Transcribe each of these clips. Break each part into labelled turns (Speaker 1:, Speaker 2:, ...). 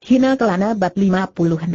Speaker 1: Hina Kelana Bab 52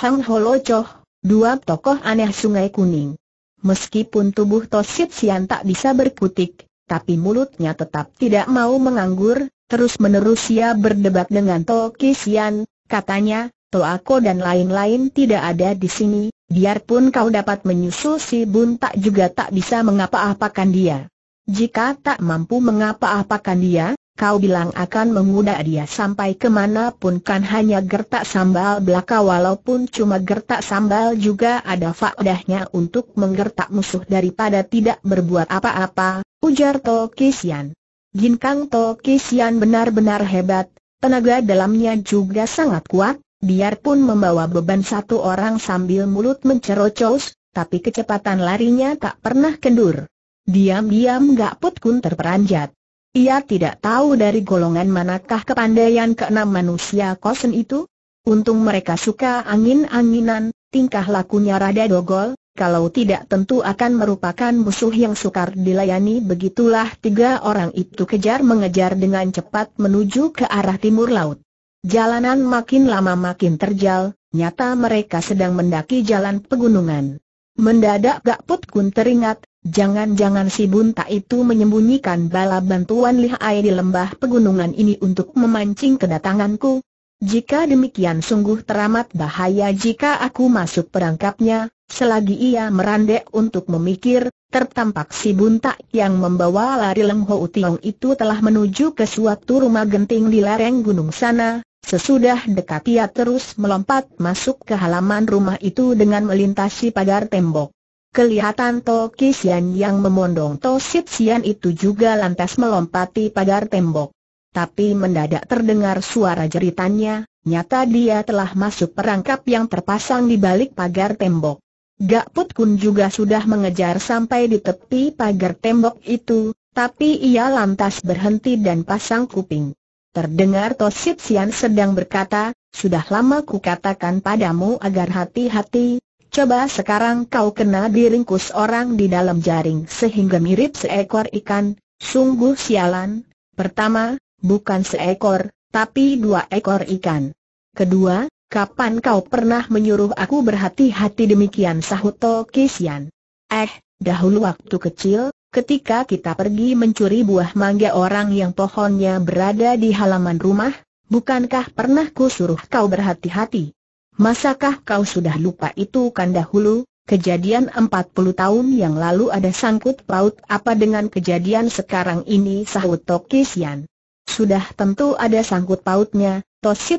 Speaker 1: Hang Holo Choh, dua tokoh aneh sungai kuning. Meskipun tubuh Tosit Sian tak bisa berkutik, tapi mulutnya tetap tidak mau menganggur, terus-menerus ia berdebat dengan Toki Sian, katanya, Toako dan lain-lain tidak ada di sini, biarpun kau dapat menyusul si Bun tak juga tak bisa mengapa-apakan dia. Jika tak mampu mengapa-apakan dia, Kau bilang akan mengudah dia sampai kemanapun kan hanya gertak sambal belaka walaupun cuma gertak sambal juga ada faedahnya untuk menggertak musuh daripada tidak berbuat apa-apa, ujar Tokisian. Ginkang Tokisian benar-benar hebat, tenaga dalamnya juga sangat kuat, biarpun membawa beban satu orang sambil mulut mencerocos, tapi kecepatan larinya tak pernah kendur. Diam-diam Gak Put Kun terperanjat. Ia tidak tahu dari golongan manakah kepandaian keenam manusia kosen itu. Untung mereka suka angin-anginan, tingkah lakunya rada dogol, kalau tidak tentu akan merupakan musuh yang sukar dilayani begitulah tiga orang itu kejar mengejar dengan cepat menuju ke arah timur laut. Jalanan makin lama makin terjal, nyata mereka sedang mendaki jalan pegunungan. Mendadak Gak Put Kun teringat, Jangan-jangan si bunta itu menyembunyikan bala bantuan air di lembah pegunungan ini untuk memancing kedatanganku. Jika demikian sungguh teramat bahaya jika aku masuk perangkapnya, selagi ia merandek untuk memikir, tertampak si bunta yang membawa lari Leng Ho Tiong itu telah menuju ke suatu rumah genting di lereng gunung sana, sesudah dekat ia terus melompat masuk ke halaman rumah itu dengan melintasi pagar tembok. Kelihatan To Kisian yang memondong To Sit Sian itu juga lantas melompati pagar tembok. Tapi mendadak terdengar suara jeritannya, nyata dia telah masuk perangkap yang terpasang di balik pagar tembok. Gak Put Kun juga sudah mengejar sampai di tepi pagar tembok itu, tapi ia lantas berhenti dan pasang kuping. Terdengar Tosip Sian sedang berkata, sudah lama ku katakan padamu agar hati-hati, Coba sekarang kau kena diringkus orang di dalam jaring sehingga mirip seekor ikan, sungguh sialan. Pertama, bukan seekor, tapi dua ekor ikan. Kedua, kapan kau pernah menyuruh aku berhati-hati demikian sahut Tokisian? Eh, dahulu waktu kecil, ketika kita pergi mencuri buah mangga orang yang pohonnya berada di halaman rumah, bukankah pernah ku suruh kau berhati-hati? Masakah kau sudah lupa itu kan dahulu, kejadian 40 tahun yang lalu ada sangkut paut apa dengan kejadian sekarang ini sahut Tokisian? Sudah tentu ada sangkut pautnya,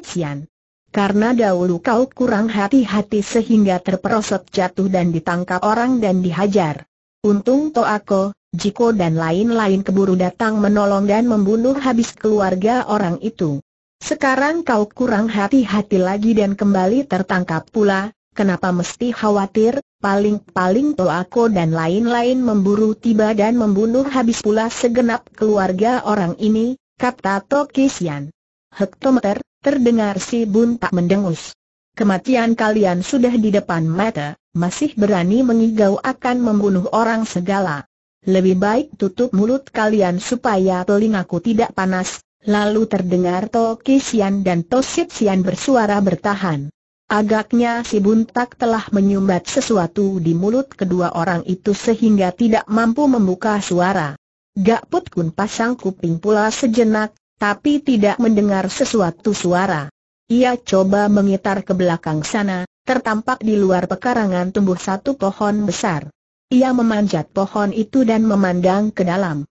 Speaker 1: Sian. Karena dahulu kau kurang hati-hati sehingga terperosot jatuh dan ditangkap orang dan dihajar. Untung Toako, Jiko dan lain-lain keburu datang menolong dan membunuh habis keluarga orang itu. Sekarang kau kurang hati-hati lagi dan kembali tertangkap pula, kenapa mesti khawatir, paling-paling Toako dan lain-lain memburu tiba dan membunuh habis pula segenap keluarga orang ini, kata Tokisian. Hektometer, terdengar si Bun tak mendengus. Kematian kalian sudah di depan mata, masih berani mengigau akan membunuh orang segala. Lebih baik tutup mulut kalian supaya telingaku tidak panas, Lalu terdengar Toki Sian dan Tosip Sian bersuara bertahan. Agaknya si buntak telah menyumbat sesuatu di mulut kedua orang itu sehingga tidak mampu membuka suara. Gak Put Kun pasang kuping pula sejenak, tapi tidak mendengar sesuatu suara. Ia coba mengitar ke belakang sana, tertampak di luar pekarangan tumbuh satu pohon besar. Ia memanjat pohon itu dan memandang ke dalam.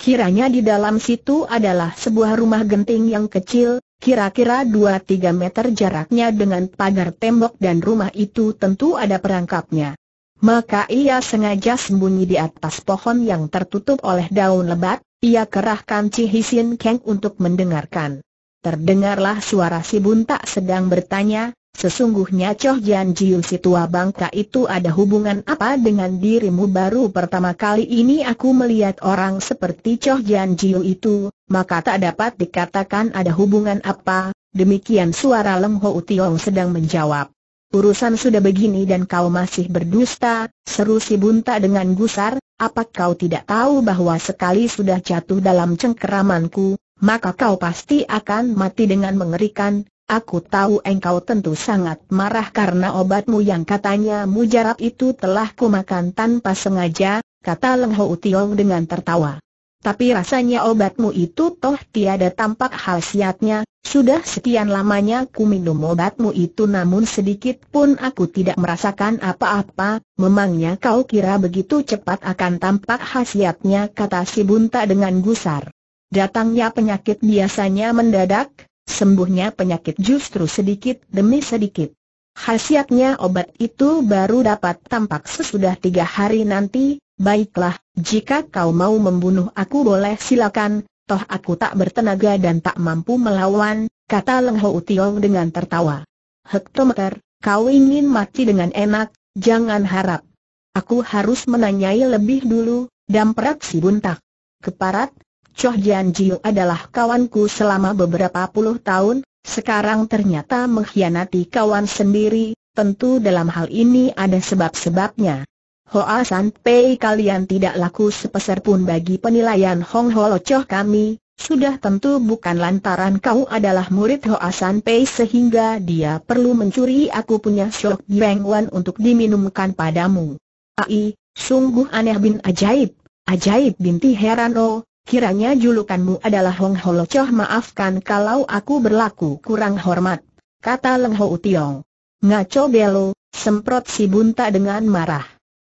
Speaker 1: Kiranya di dalam situ adalah sebuah rumah genting yang kecil, kira-kira 2-3 meter jaraknya dengan pagar tembok dan rumah itu tentu ada perangkapnya. Maka ia sengaja sembunyi di atas pohon yang tertutup oleh daun lebat, ia kerahkan cihisin Hisin Keng untuk mendengarkan. Terdengarlah suara si buntak sedang bertanya, Sesungguhnya Choh Jian Jiu si tua bangka itu ada hubungan apa dengan dirimu baru pertama kali ini aku melihat orang seperti Choh Jian Jiu itu, maka tak dapat dikatakan ada hubungan apa, demikian suara Leng Ho Tiong sedang menjawab. Urusan sudah begini dan kau masih berdusta, seru si bunta dengan gusar, apa kau tidak tahu bahwa sekali sudah jatuh dalam cengkeramanku, maka kau pasti akan mati dengan mengerikan, Aku tahu engkau tentu sangat marah karena obatmu yang katanya mujarab itu telah kumakan tanpa sengaja, kata Leng Ho Tiong dengan tertawa. Tapi rasanya obatmu itu toh tiada tampak khasiatnya, sudah sekian lamanya ku minum obatmu itu namun sedikit pun aku tidak merasakan apa-apa, memangnya kau kira begitu cepat akan tampak khasiatnya kata si bunta dengan gusar. Datangnya penyakit biasanya mendadak, sembuhnya penyakit justru sedikit demi sedikit. Khasiatnya obat itu baru dapat tampak sesudah tiga hari nanti, baiklah, jika kau mau membunuh aku boleh silakan, toh aku tak bertenaga dan tak mampu melawan, kata Leng Ho Tiong dengan tertawa. Hektometer, kau ingin mati dengan enak, jangan harap. Aku harus menanyai lebih dulu, damprat si buntak. Keparat, Choh Jian Jiu adalah kawanku selama beberapa puluh tahun, sekarang ternyata mengkhianati kawan sendiri, tentu dalam hal ini ada sebab-sebabnya. Hoa San Pei kalian tidak laku sepeser pun bagi penilaian Hong Ho Lo Choh kami, sudah tentu bukan lantaran kau adalah murid Hoa San Pei sehingga dia perlu mencuri aku punya Shok Beng Wan untuk diminumkan padamu. Ai, sungguh aneh bin ajaib, ajaib binti heran oh, Kiranya julukanmu adalah Hong Holochoh, maafkan kalau aku berlaku kurang hormat, kata Leng Ho Utiong. Ngaco belo, semprot si bunta dengan marah.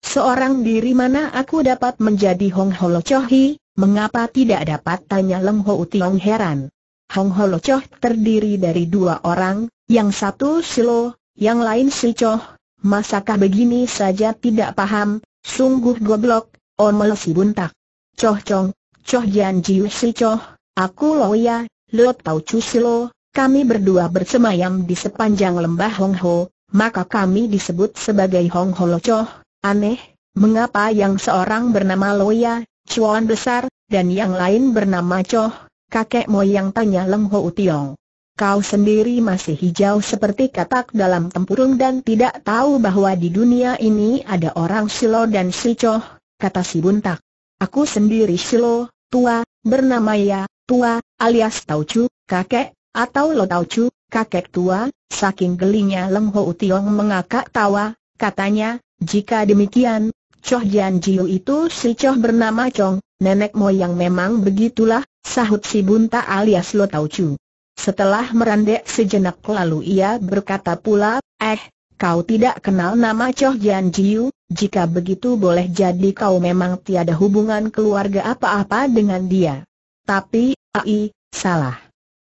Speaker 1: Seorang diri mana aku dapat menjadi Hong Holochohi? mengapa tidak dapat tanya Leng Ho Utiong heran. Hong Holochoh terdiri dari dua orang, yang satu Silo, yang lain Si Choh. Masakah begini saja tidak paham, sungguh goblok, omel si buntak. Choh Chong, Choh Jian Jiu Si Choh, aku Loya, Lo Tau Chu Si Lo, kami berdua bersemayam di sepanjang lembah Hong Ho, maka kami disebut sebagai Hong Ho Lo Choh. Aneh, mengapa yang seorang bernama Loya, Chuan Besar, dan yang lain bernama Choh, kakek moyang tanya Leng Ho Utiong. Kau sendiri masih hijau seperti katak dalam tempurung dan tidak tahu bahwa di dunia ini ada orang Silo dan Sicoh, kata si Buntak. Aku sendiri Shilo, tua, bernama Ya, tua, alias Taucu, kakek, atau Lo Taucu, kakek tua, saking gelinya Lem Ho Utiong mengakak tawa, katanya, jika demikian, Choh Jian Jiu itu si Choh bernama Chong, nenek moyang memang begitulah, sahut si Bunta alias Lo Taucu. Setelah merendek sejenak lalu ia berkata pula, eh, kau tidak kenal nama Choh Jian Jiu, jika begitu boleh jadi kau memang tiada hubungan keluarga apa-apa dengan dia. Tapi, ai, salah.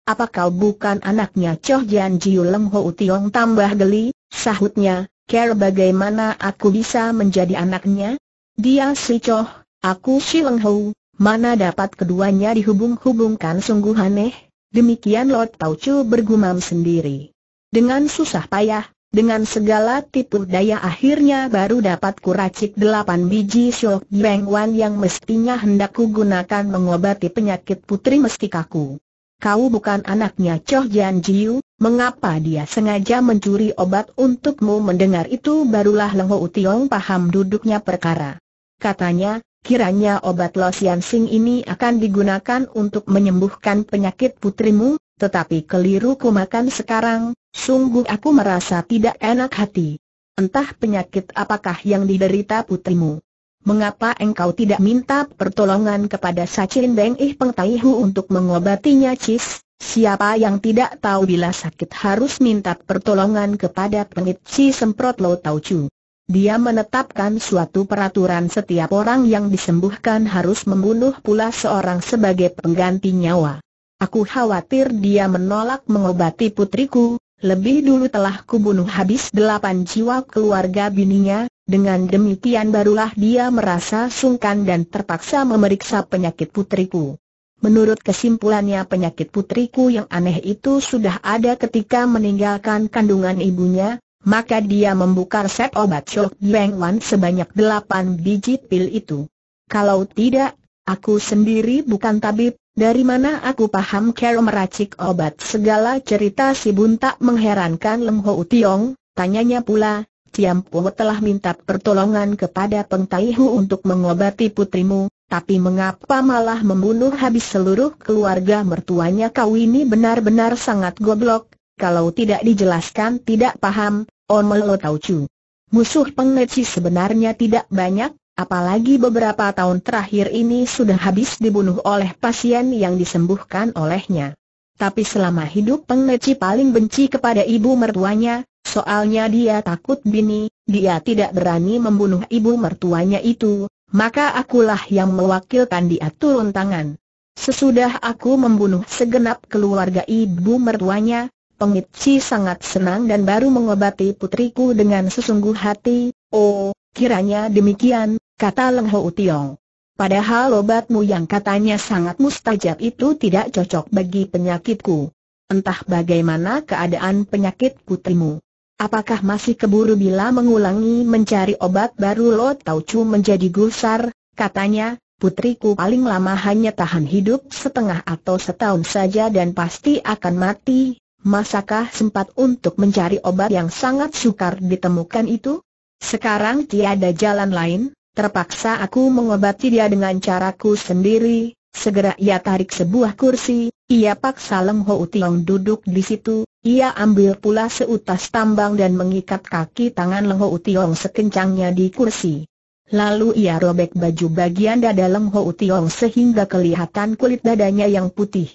Speaker 1: Apa kau bukan anaknya Choh Jian Jiu Leng Ho Tiong tambah geli, sahutnya, care bagaimana aku bisa menjadi anaknya? Dia si Choh, aku si Leng Ho, mana dapat keduanya dihubung-hubungkan sungguh aneh? Demikian Lot Chu bergumam sendiri. Dengan susah payah, dengan segala tipu daya akhirnya baru dapat kuracik delapan biji syok Beng Wan yang mestinya hendak gunakan mengobati penyakit putri mestikaku. Kau bukan anaknya Choh Jan Jiu, mengapa dia sengaja mencuri obat untukmu mendengar itu barulah Leng Ho Tiong paham duduknya perkara. Katanya, kiranya obat Lo Sian Sing ini akan digunakan untuk menyembuhkan penyakit putrimu, tetapi keliru ku makan sekarang, sungguh aku merasa tidak enak hati. Entah penyakit apakah yang diderita putrimu. Mengapa engkau tidak minta pertolongan kepada Sachin Deng Ih Peng Tai Hu untuk mengobatinya Cis? Siapa yang tidak tahu bila sakit harus minta pertolongan kepada pengit si semprot lo tau cu. Dia menetapkan suatu peraturan setiap orang yang disembuhkan harus membunuh pula seorang sebagai pengganti nyawa. Aku khawatir dia menolak mengobati putriku, lebih dulu telah kubunuh habis delapan jiwa keluarga bininya, dengan demikian barulah dia merasa sungkan dan terpaksa memeriksa penyakit putriku. Menurut kesimpulannya penyakit putriku yang aneh itu sudah ada ketika meninggalkan kandungan ibunya, maka dia membuka resep obat Chok Beng Wan sebanyak delapan biji pil itu. Kalau tidak, aku sendiri bukan tabib, dari mana aku paham Carol meracik obat segala cerita si buntak mengherankan Leng Ho Tiong, tanyanya pula, Tiam Po telah minta pertolongan kepada Peng Tai Hu untuk mengobati putrimu, tapi mengapa malah membunuh habis seluruh keluarga mertuanya kau ini benar-benar sangat goblok, kalau tidak dijelaskan tidak paham, Omelo oh, Tau Chu. Musuh Peng sebenarnya tidak banyak, apalagi beberapa tahun terakhir ini sudah habis dibunuh oleh pasien yang disembuhkan olehnya. Tapi selama hidup Peng paling benci kepada ibu mertuanya, soalnya dia takut bini, dia tidak berani membunuh ibu mertuanya itu, maka akulah yang mewakilkan dia turun tangan. Sesudah aku membunuh segenap keluarga ibu mertuanya, Peng Neci sangat senang dan baru mengobati putriku dengan sesungguh hati, oh, kiranya demikian, kata Leng Ho Tiong. Padahal obatmu yang katanya sangat mustajab itu tidak cocok bagi penyakitku. Entah bagaimana keadaan penyakit putrimu. Apakah masih keburu bila mengulangi mencari obat baru Lo Tau Chu menjadi gusar, katanya, putriku paling lama hanya tahan hidup setengah atau setahun saja dan pasti akan mati, masakah sempat untuk mencari obat yang sangat sukar ditemukan itu? Sekarang tiada jalan lain, Terpaksa aku mengobati dia dengan caraku sendiri, segera ia tarik sebuah kursi, ia paksa Leng Ho Tiong duduk di situ, ia ambil pula seutas tambang dan mengikat kaki tangan Leng Ho Tiong sekencangnya di kursi. Lalu ia robek baju bagian dada Leng Ho Tiong sehingga kelihatan kulit dadanya yang putih.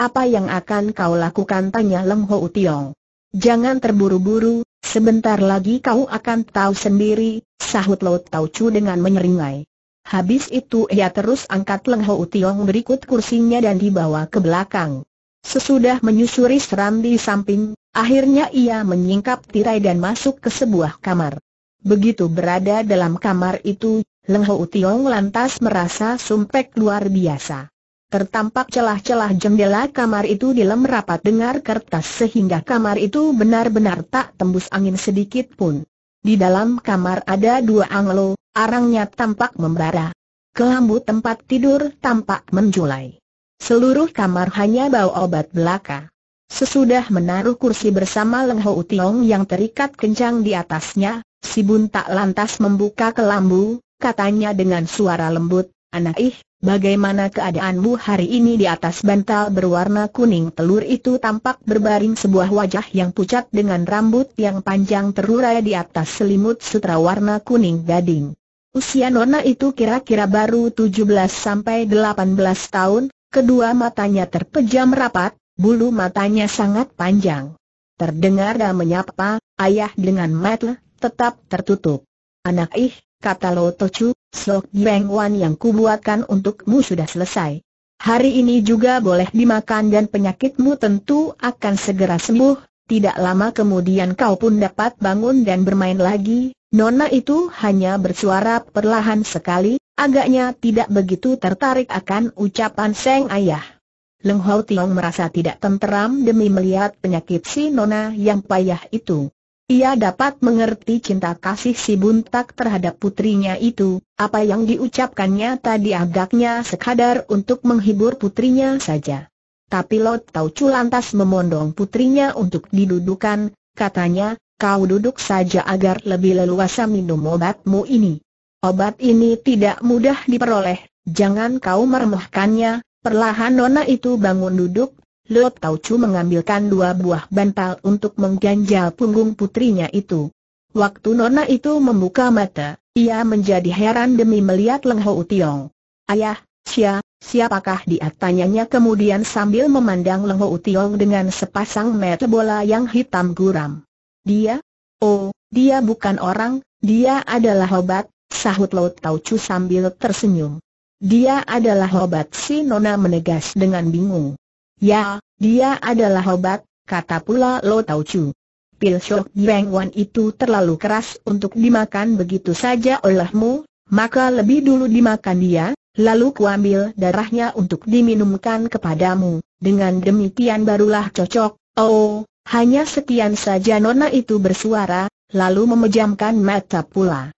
Speaker 1: Apa yang akan kau lakukan tanya Leng Ho Tiong. Jangan terburu-buru, Sebentar lagi kau akan tahu sendiri, sahut Lo Tau Chu dengan menyeringai. Habis itu ia terus angkat Leng Ho Tiong berikut kursinya dan dibawa ke belakang. Sesudah menyusuri seram di samping, akhirnya ia menyingkap tirai dan masuk ke sebuah kamar. Begitu berada dalam kamar itu, Leng Ho Tiong lantas merasa sumpek luar biasa. Tertampak celah-celah jendela kamar itu dilem rapat dengar kertas sehingga kamar itu benar-benar tak tembus angin sedikit pun. Di dalam kamar ada dua anglo, arangnya tampak membara. Kelambu tempat tidur tampak menjulai. Seluruh kamar hanya bau obat belaka. Sesudah menaruh kursi bersama lengho Ho yang terikat kencang di atasnya, si Bun tak lantas membuka kelambu, katanya dengan suara lembut, Anak ih, Bagaimana keadaanmu hari ini di atas bantal berwarna kuning telur itu tampak berbaring sebuah wajah yang pucat dengan rambut yang panjang terurai di atas selimut sutra warna kuning gading. Usia Nona itu kira-kira baru 17-18 tahun, kedua matanya terpejam rapat, bulu matanya sangat panjang. Terdengar dan menyapa, ayah dengan mata tetap tertutup. Anak ih, kata Lo Tochu, sok Beng Wan yang kubuatkan untukmu sudah selesai. Hari ini juga boleh dimakan dan penyakitmu tentu akan segera sembuh, tidak lama kemudian kau pun dapat bangun dan bermain lagi, Nona itu hanya bersuara perlahan sekali, agaknya tidak begitu tertarik akan ucapan Seng Ayah. Leng Hau Tiong merasa tidak tenteram demi melihat penyakit si Nona yang payah itu. Ia dapat mengerti cinta kasih si buntak terhadap putrinya itu, apa yang diucapkannya tadi agaknya sekadar untuk menghibur putrinya saja. Tapi Lot Tau Chu lantas memondong putrinya untuk didudukan, katanya, kau duduk saja agar lebih leluasa minum obatmu ini. Obat ini tidak mudah diperoleh, jangan kau meremehkannya, perlahan Nona itu bangun duduk Lo Tau Chu mengambilkan dua buah bantal untuk mengganjal punggung putrinya itu. Waktu Nona itu membuka mata, ia menjadi heran demi melihat Leng Ho Tiong. Ayah, Chia, siapakah dia tanyanya kemudian sambil memandang Leng Ho Tiong dengan sepasang mata bola yang hitam guram. Dia? Oh, dia bukan orang, dia adalah obat, sahut Laut Tau Chu sambil tersenyum. Dia adalah obat si Nona menegas dengan bingung. Ya, dia adalah obat, kata pula Lo Tau Chu. Pil shock Yang Wan itu terlalu keras untuk dimakan begitu saja olehmu, maka lebih dulu dimakan dia, lalu kuambil darahnya untuk diminumkan kepadamu, dengan demikian barulah cocok, oh, hanya sekian saja nona itu bersuara, lalu memejamkan mata pula.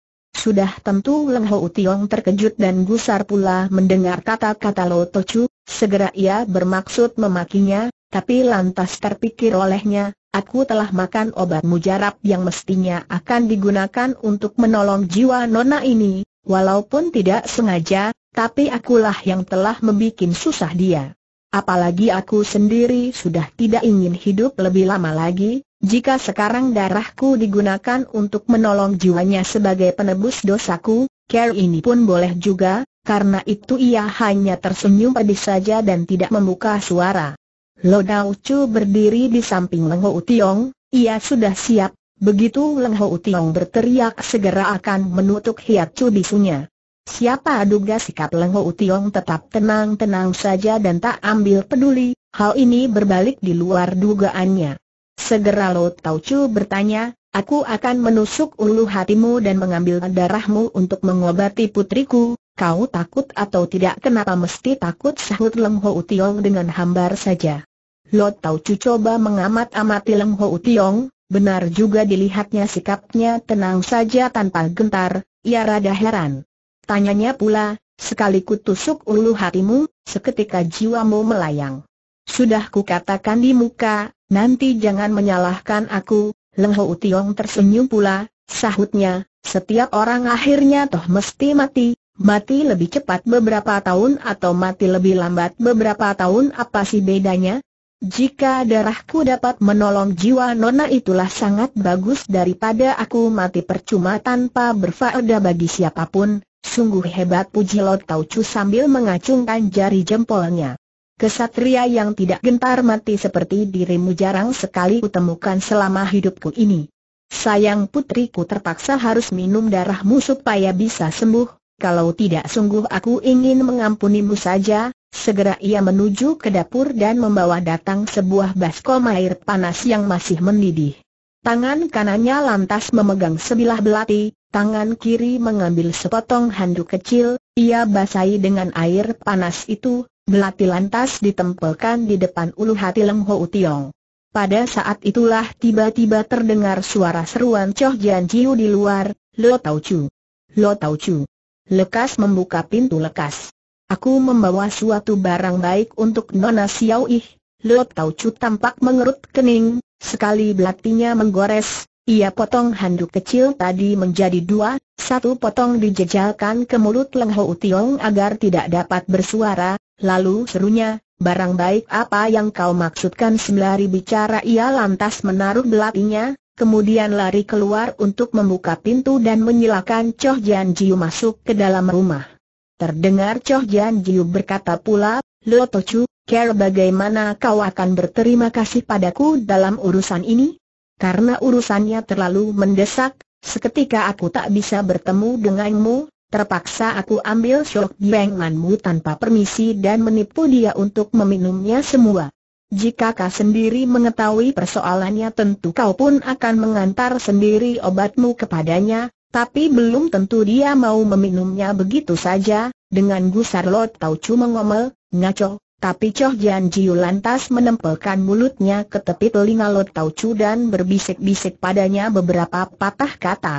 Speaker 1: Sudah tentu Leng Ho Tiong terkejut dan gusar pula mendengar kata-kata Lo Chu. segera ia bermaksud memakinya, tapi lantas terpikir olehnya, aku telah makan obat mujarab yang mestinya akan digunakan untuk menolong jiwa nona ini, walaupun tidak sengaja, tapi akulah yang telah membuat susah dia. Apalagi aku sendiri sudah tidak ingin hidup lebih lama lagi, jika sekarang darahku digunakan untuk menolong jiwanya sebagai penebus dosaku, care ini pun boleh juga, karena itu ia hanya tersenyum pedih saja dan tidak membuka suara. Lo Dao Chu berdiri di samping Leng Ho Tiong, ia sudah siap, begitu Leng Ho Tiong berteriak segera akan menutup Chu bisunya. Siapa duga sikap Leng Ho Tiong tetap tenang-tenang saja dan tak ambil peduli, hal ini berbalik di luar dugaannya. Segera Lo Tau Chu bertanya, aku akan menusuk ulu hatimu dan mengambil darahmu untuk mengobati putriku, kau takut atau tidak kenapa mesti takut sahut Leng Ho Tiong dengan hambar saja. Lo Tau Chu coba mengamat-amati Leng Ho Tiong, benar juga dilihatnya sikapnya tenang saja tanpa gentar, ia rada heran. Tanyanya pula, sekali tusuk ulu hatimu, seketika jiwamu melayang. Sudah kukatakan di muka, Nanti jangan menyalahkan aku, Leng Ho Tiong tersenyum pula, sahutnya, setiap orang akhirnya toh mesti mati, mati lebih cepat beberapa tahun atau mati lebih lambat beberapa tahun apa sih bedanya? Jika darahku dapat menolong jiwa nona itulah sangat bagus daripada aku mati percuma tanpa berfaedah bagi siapapun, sungguh hebat puji Lot Chu sambil mengacungkan jari jempolnya. Kesatria yang tidak gentar mati seperti dirimu jarang sekali kutemukan selama hidupku ini. Sayang putriku terpaksa harus minum darahmu supaya bisa sembuh, kalau tidak sungguh aku ingin mengampunimu saja. Segera ia menuju ke dapur dan membawa datang sebuah baskom air panas yang masih mendidih. Tangan kanannya lantas memegang sebilah belati, tangan kiri mengambil sepotong handuk kecil, ia basahi dengan air panas itu, Belati lantas ditempelkan di depan ulu hati Leng Ho Tiong. Pada saat itulah tiba-tiba terdengar suara seruan Choh Jian Jiu di luar, Lo Tau Chu. Lo Tau Chu. Lekas membuka pintu lekas. Aku membawa suatu barang baik untuk Nona Xiao Ih. Lo Tau Chu tampak mengerut kening, sekali belatinya menggores, ia potong handuk kecil tadi menjadi dua, satu potong dijejalkan ke mulut Leng Ho Tiong agar tidak dapat bersuara, Lalu serunya, barang baik apa yang kau maksudkan sembari bicara ia lantas menaruh belatinya, kemudian lari keluar untuk membuka pintu dan menyilakan Choh Jian Jiu masuk ke dalam rumah. Terdengar Choh Jian Jiu berkata pula, Lo Chu, Care bagaimana kau akan berterima kasih padaku dalam urusan ini? Karena urusannya terlalu mendesak, seketika aku tak bisa bertemu denganmu, Terpaksa aku ambil shock bianganmu tanpa permisi dan menipu dia untuk meminumnya semua. Jika kau sendiri mengetahui persoalannya tentu kau pun akan mengantar sendiri obatmu kepadanya, tapi belum tentu dia mau meminumnya begitu saja, dengan gusar Lot Tau mengomel, mengomel, ngaco, tapi Choh Jian Jiu lantas menempelkan mulutnya ke tepi telinga Lot Tau Chu dan berbisik-bisik padanya beberapa patah kata.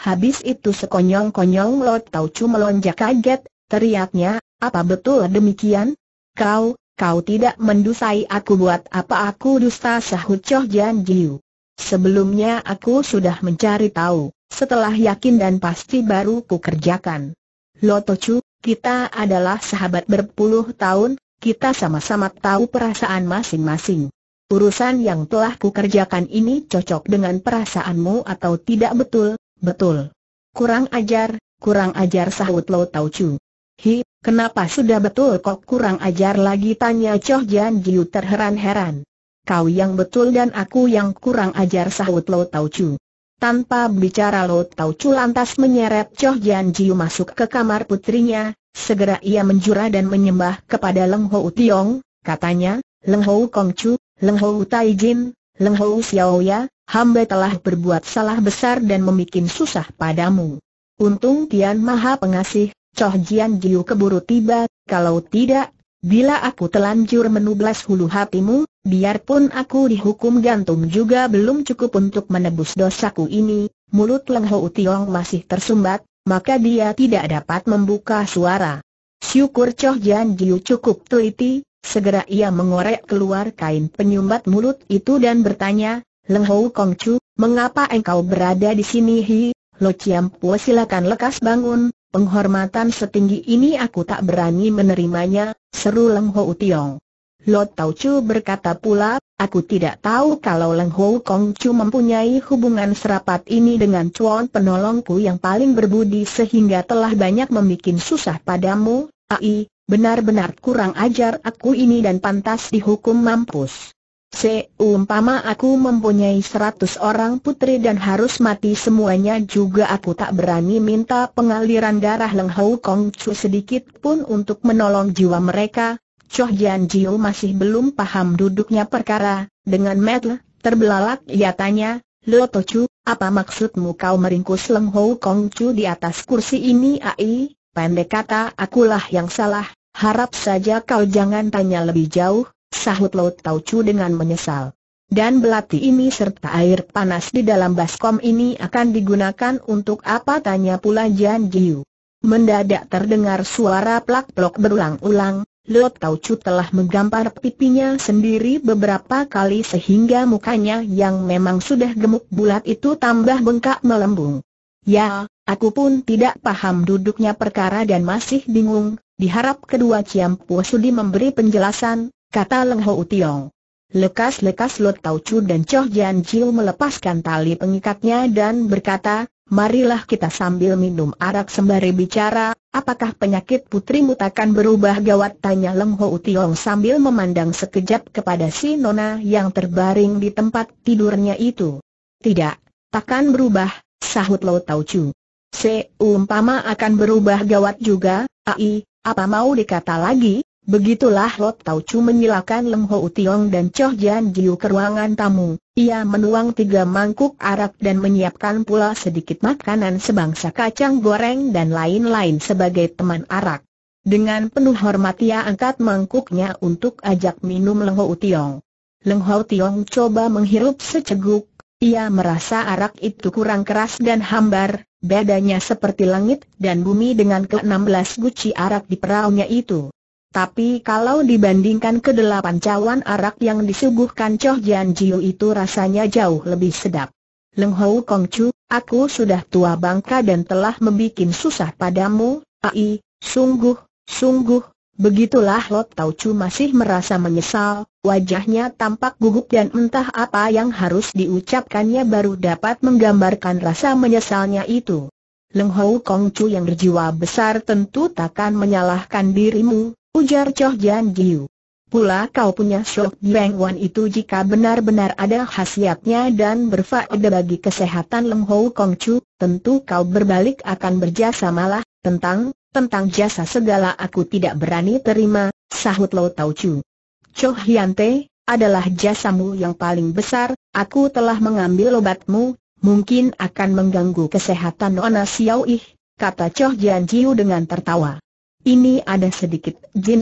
Speaker 1: Habis itu sekonyong-konyong Lot Tau melonjak kaget, teriaknya, apa betul demikian? Kau, kau tidak mendusai aku buat apa aku dusta sahut Choh Jian Sebelumnya aku sudah mencari tahu, setelah yakin dan pasti baru ku kerjakan. Loto Chu, kita adalah sahabat berpuluh tahun, kita sama-sama tahu perasaan masing-masing. Urusan yang telah ku kerjakan ini cocok dengan perasaanmu atau tidak betul, Betul. Kurang ajar, kurang ajar sahut Lo Tau Chu. Hi, kenapa sudah betul kok kurang ajar lagi tanya Choh Jian Jiu terheran-heran. Kau yang betul dan aku yang kurang ajar sahut Lo Tau Chu. Tanpa bicara Lo Tau Chu lantas menyeret Choh Jian Jiu masuk ke kamar putrinya, segera ia menjura dan menyembah kepada Leng Ho Tiong, katanya, Leng Ho Kong Chu, Leng Ho Tai Jin, Leng Ho Xiao Ya, hamba telah berbuat salah besar dan memikin susah padamu. Untung Tian Maha Pengasih, Choh Jian Jiu keburu tiba, kalau tidak, bila aku telanjur menublas hulu hatimu, biarpun aku dihukum gantung juga belum cukup untuk menebus dosaku ini, mulut Leng Ho Tiong masih tersumbat, maka dia tidak dapat membuka suara. Syukur Choh Jian Jiu cukup teliti, segera ia mengorek keluar kain penyumbat mulut itu dan bertanya, Leng Hou Kong Chu, mengapa engkau berada di sini Hi? Lo Chiam Pua silakan lekas bangun, penghormatan setinggi ini aku tak berani menerimanya, seru Leng Hou Tiong. Lo Tau Chu berkata pula, aku tidak tahu kalau Leng Hou Kong Chu mempunyai hubungan serapat ini dengan cuan penolongku yang paling berbudi sehingga telah banyak membuat susah padamu, ai, benar-benar kurang ajar aku ini dan pantas dihukum mampus. Seumpama aku mempunyai seratus orang putri dan harus mati semuanya juga aku tak berani minta pengaliran darah Leng Hou Kong Chu sedikit pun untuk menolong jiwa mereka. Choh Jian Jiu masih belum paham duduknya perkara, dengan metel, terbelalak ia tanya, Lo To Chu, apa maksudmu kau meringkus Leng Hou Kong Chu di atas kursi ini ai? Pendek kata akulah yang salah, harap saja kau jangan tanya lebih jauh, sahut Laut Chu dengan menyesal. Dan belati ini serta air panas di dalam baskom ini akan digunakan untuk apa tanya pula Jian Jiu. Mendadak terdengar suara plak-plok berulang-ulang, Tau Chu telah menggampar pipinya sendiri beberapa kali sehingga mukanya yang memang sudah gemuk bulat itu tambah bengkak melembung. Ya, aku pun tidak paham duduknya perkara dan masih bingung, diharap kedua Ciampu Sudi memberi penjelasan, kata Leng Ho Tiong. Lekas-lekas Lut Tau Chu dan Choh Jian Chiu melepaskan tali pengikatnya dan berkata, marilah kita sambil minum arak sembari bicara, apakah penyakit putrimu takkan berubah gawat tanya Leng Ho Tiong sambil memandang sekejap kepada si Nona yang terbaring di tempat tidurnya itu. Tidak, takkan berubah, sahut Lut Tau Chu. Seumpama akan berubah gawat juga, ai, apa mau dikata lagi? Begitulah Lot Tau Chu menyilakan Lem Ho Tiong dan Choh Jian Jiu ke ruangan tamu. Ia menuang tiga mangkuk arak dan menyiapkan pula sedikit makanan sebangsa kacang goreng dan lain-lain sebagai teman arak. Dengan penuh hormat ia angkat mangkuknya untuk ajak minum Leng Ho Tiong. Leng Ho Tiong coba menghirup seceguk. Ia merasa arak itu kurang keras dan hambar, bedanya seperti langit dan bumi dengan ke-16 guci arak di peraunya itu. Tapi kalau dibandingkan kedelapan cawan arak yang disuguhkan Choh Jian Jiu itu rasanya jauh lebih sedap. Leng Hou Kong Chu, aku sudah tua bangka dan telah membuat susah padamu, ai, sungguh, sungguh, begitulah Lot Tau Chu masih merasa menyesal, wajahnya tampak gugup dan entah apa yang harus diucapkannya baru dapat menggambarkan rasa menyesalnya itu. Leng Hou Kong Chu yang berjiwa besar tentu takkan menyalahkan dirimu, ujar Choh Jan Giu. Pula kau punya Shock Bang Wan itu jika benar-benar ada khasiatnya dan berfaedah bagi kesehatan Leng kongcu, Kong Chu, tentu kau berbalik akan berjasa malah, tentang, tentang jasa segala aku tidak berani terima, sahut Lo Tau Chu. Choh Hyante, adalah jasamu yang paling besar, aku telah mengambil obatmu, mungkin akan mengganggu kesehatan Nona Xiao Ih, kata Choh Jian Jiu dengan tertawa. Ini ada sedikit Jin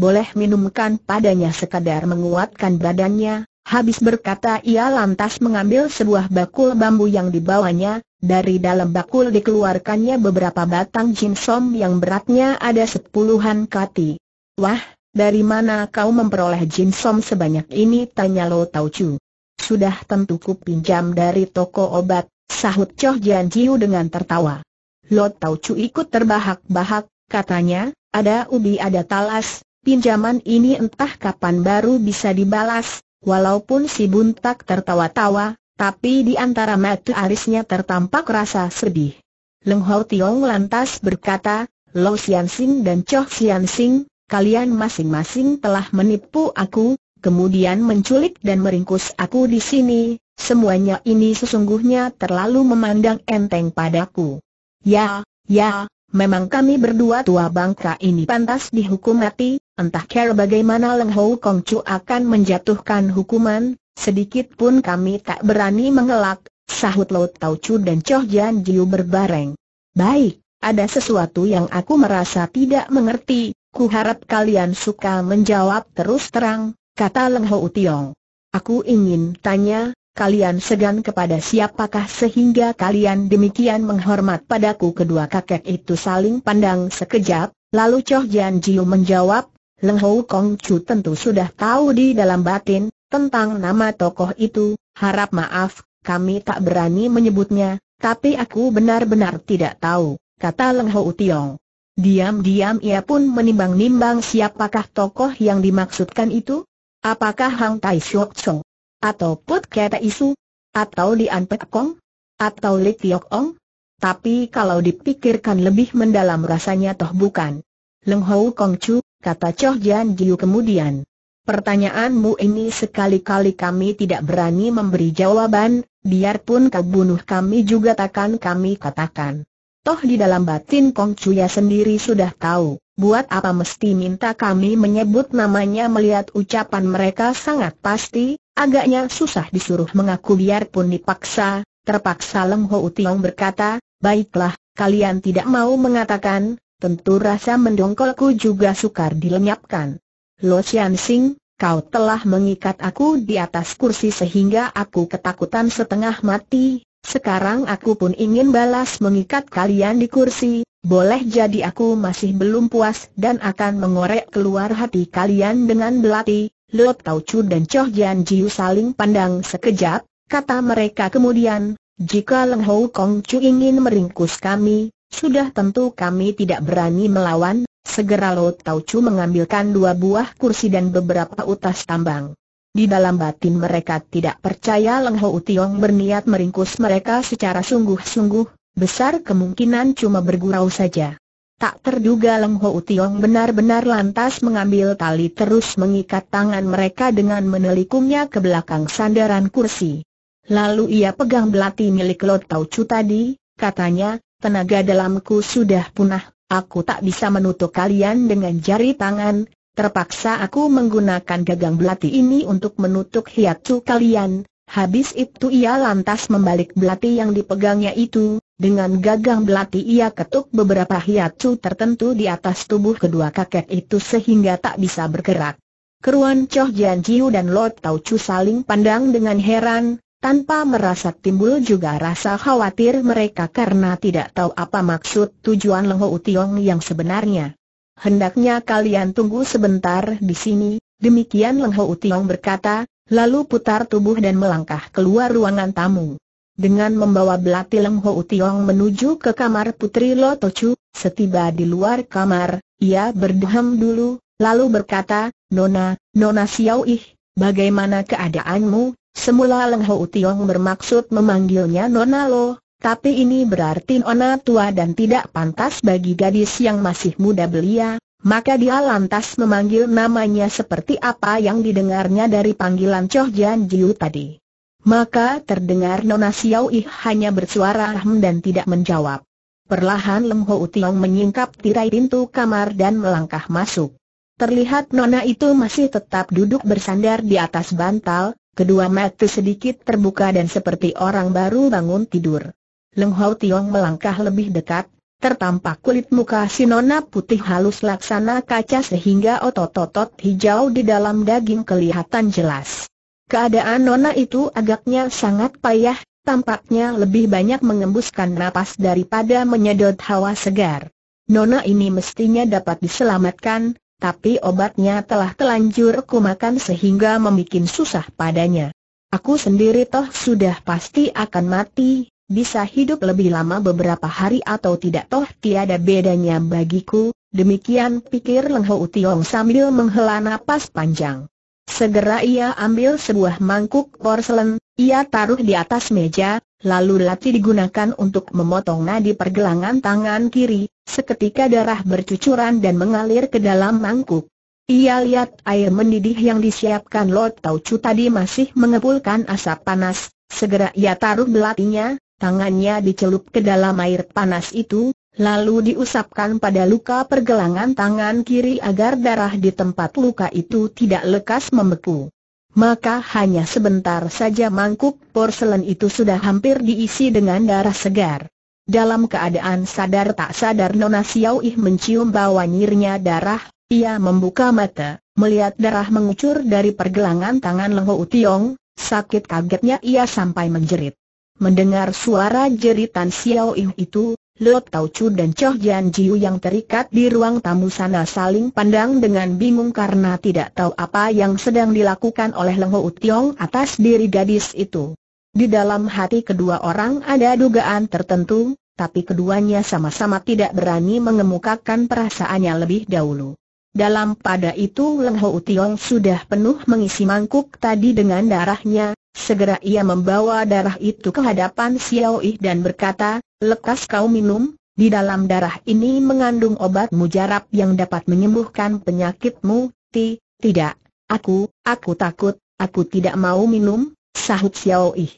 Speaker 1: boleh minumkan padanya sekadar menguatkan badannya, habis berkata ia lantas mengambil sebuah bakul bambu yang dibawanya, dari dalam bakul dikeluarkannya beberapa batang Jin yang beratnya ada sepuluhan kati. Wah, dari mana kau memperoleh Jin sebanyak ini? tanya Lo Tau Chu. Sudah tentu ku pinjam dari toko obat, sahut Choh Jian Jiu dengan tertawa. Lo Tau Chu ikut terbahak-bahak, Katanya, ada ubi ada talas, pinjaman ini entah kapan baru bisa dibalas, walaupun si buntak tertawa-tawa, tapi di antara mata arisnya tertampak rasa sedih. Leng Hau Tiong lantas berkata, Lo Sian Sing dan Choh Sian Sing, kalian masing-masing telah menipu aku, kemudian menculik dan meringkus aku di sini, semuanya ini sesungguhnya terlalu memandang enteng padaku. Ya, ya, Memang kami berdua tua bangka ini pantas dihukum mati, entah kira bagaimana Leng Hou Kong Chu akan menjatuhkan hukuman, sedikit pun kami tak berani mengelak, sahut Lo Tau Chu dan Choh Jan Jiu berbareng. Baik, ada sesuatu yang aku merasa tidak mengerti, ku harap kalian suka menjawab terus terang, kata Leng Hou Tiong. Aku ingin tanya, kalian segan kepada siapakah sehingga kalian demikian menghormat padaku kedua kakek itu saling pandang sekejap, lalu Choh Jian Jiu menjawab, Leng Hou Kong Chu tentu sudah tahu di dalam batin, tentang nama tokoh itu, harap maaf, kami tak berani menyebutnya, tapi aku benar-benar tidak tahu, kata Leng Hou Tiong. Diam-diam ia pun menimbang-nimbang siapakah tokoh yang dimaksudkan itu? Apakah Hang Tai Shok Chong? atau Put Kete Isu, atau Lian Kong, atau Li Tiok Ong. Tapi kalau dipikirkan lebih mendalam rasanya toh bukan. Leng Hou Kong Chu, kata Choh Jian Jiu kemudian. Pertanyaanmu ini sekali-kali kami tidak berani memberi jawaban, biarpun kau bunuh kami juga takkan kami katakan. Toh di dalam batin Kong chu ya sendiri sudah tahu, buat apa mesti minta kami menyebut namanya melihat ucapan mereka sangat pasti, Agaknya susah disuruh mengaku biarpun dipaksa, terpaksa Leng Ho Utiong berkata, baiklah, kalian tidak mau mengatakan, tentu rasa mendongkolku juga sukar dilenyapkan. Lo Xian Sing, kau telah mengikat aku di atas kursi sehingga aku ketakutan setengah mati, sekarang aku pun ingin balas mengikat kalian di kursi, boleh jadi aku masih belum puas dan akan mengorek keluar hati kalian dengan belati, Lo Tau Chu dan Choh Jian Jiu saling pandang sekejap, kata mereka kemudian, jika Leng Hou Kong Chu ingin meringkus kami, sudah tentu kami tidak berani melawan, segera Lo Tau Chu mengambilkan dua buah kursi dan beberapa utas tambang. Di dalam batin mereka tidak percaya Leng Hou Tiong berniat meringkus mereka secara sungguh-sungguh, besar kemungkinan cuma bergurau saja. Tak terduga Leng Ho Utiong benar-benar lantas mengambil tali terus mengikat tangan mereka dengan menelikumnya ke belakang sandaran kursi. Lalu ia pegang belati milik Lot Tau Chu tadi, katanya, tenaga dalamku sudah punah, aku tak bisa menutup kalian dengan jari tangan, terpaksa aku menggunakan gagang belati ini untuk menutup hiatu kalian. Habis itu ia lantas membalik belati yang dipegangnya itu, dengan gagang belati ia ketuk beberapa hiacu tertentu di atas tubuh kedua kakek itu sehingga tak bisa bergerak. Keruan Choh Jian Jiu dan Lord Tau Chu saling pandang dengan heran, tanpa merasa timbul juga rasa khawatir mereka karena tidak tahu apa maksud tujuan Lengho Utiong yang sebenarnya. Hendaknya kalian tunggu sebentar di sini, demikian Lengho Utiong berkata, lalu putar tubuh dan melangkah keluar ruangan tamu dengan membawa belati Leng Ho Tiong menuju ke kamar Putri Chu, setiba di luar kamar, ia berdehem dulu, lalu berkata, Nona, Nona Xiao Ih, bagaimana keadaanmu? Semula Leng Ho Tiong bermaksud memanggilnya Nona Lo, tapi ini berarti Nona tua dan tidak pantas bagi gadis yang masih muda belia, maka dia lantas memanggil namanya seperti apa yang didengarnya dari panggilan Choh Jian Jiu tadi. Maka terdengar Nona Xiao Ih hanya bersuara rahm dan tidak menjawab. Perlahan Leng Ho Utiong menyingkap tirai pintu kamar dan melangkah masuk. Terlihat Nona itu masih tetap duduk bersandar di atas bantal, kedua mata sedikit terbuka dan seperti orang baru bangun tidur. Leng Ho Utiong melangkah lebih dekat, tertampak kulit muka si Nona putih halus laksana kaca sehingga otot-otot hijau di dalam daging kelihatan jelas. Keadaan Nona itu agaknya sangat payah, tampaknya lebih banyak mengembuskan napas daripada menyedot hawa segar. Nona ini mestinya dapat diselamatkan, tapi obatnya telah telanjur kumakan sehingga membuat susah padanya. Aku sendiri toh sudah pasti akan mati, bisa hidup lebih lama beberapa hari atau tidak toh tiada bedanya bagiku, demikian pikir Leng Ho Tiong sambil menghela napas panjang. Segera ia ambil sebuah mangkuk porselen, ia taruh di atas meja, lalu lati digunakan untuk memotong nadi pergelangan tangan kiri, seketika darah bercucuran dan mengalir ke dalam mangkuk. Ia lihat air mendidih yang disiapkan Lord Taucu tadi masih mengepulkan asap panas, segera ia taruh belatinya, tangannya dicelup ke dalam air panas itu, lalu diusapkan pada luka pergelangan tangan kiri agar darah di tempat luka itu tidak lekas membeku. Maka hanya sebentar saja mangkuk porselen itu sudah hampir diisi dengan darah segar. Dalam keadaan sadar tak sadar Nona Xiao Yi mencium bau nyirnya darah, ia membuka mata, melihat darah mengucur dari pergelangan tangan Lengho Utiong, sakit kagetnya ia sampai menjerit. Mendengar suara jeritan Xiao Yi itu, Lo Tau Chu dan Choh Jian Jiu yang terikat di ruang tamu sana saling pandang dengan bingung karena tidak tahu apa yang sedang dilakukan oleh Leng Ho Tiong atas diri gadis itu. Di dalam hati kedua orang ada dugaan tertentu, tapi keduanya sama-sama tidak berani mengemukakan perasaannya lebih dahulu. Dalam pada itu Leng Ho Tiong sudah penuh mengisi mangkuk tadi dengan darahnya, Segera ia membawa darah itu ke hadapan Xiao Yi dan berkata, Lekas kau minum, di dalam darah ini mengandung obat mujarab yang dapat menyembuhkan penyakitmu, ti, tidak, aku, aku takut, aku tidak mau minum, sahut Xiao Yi.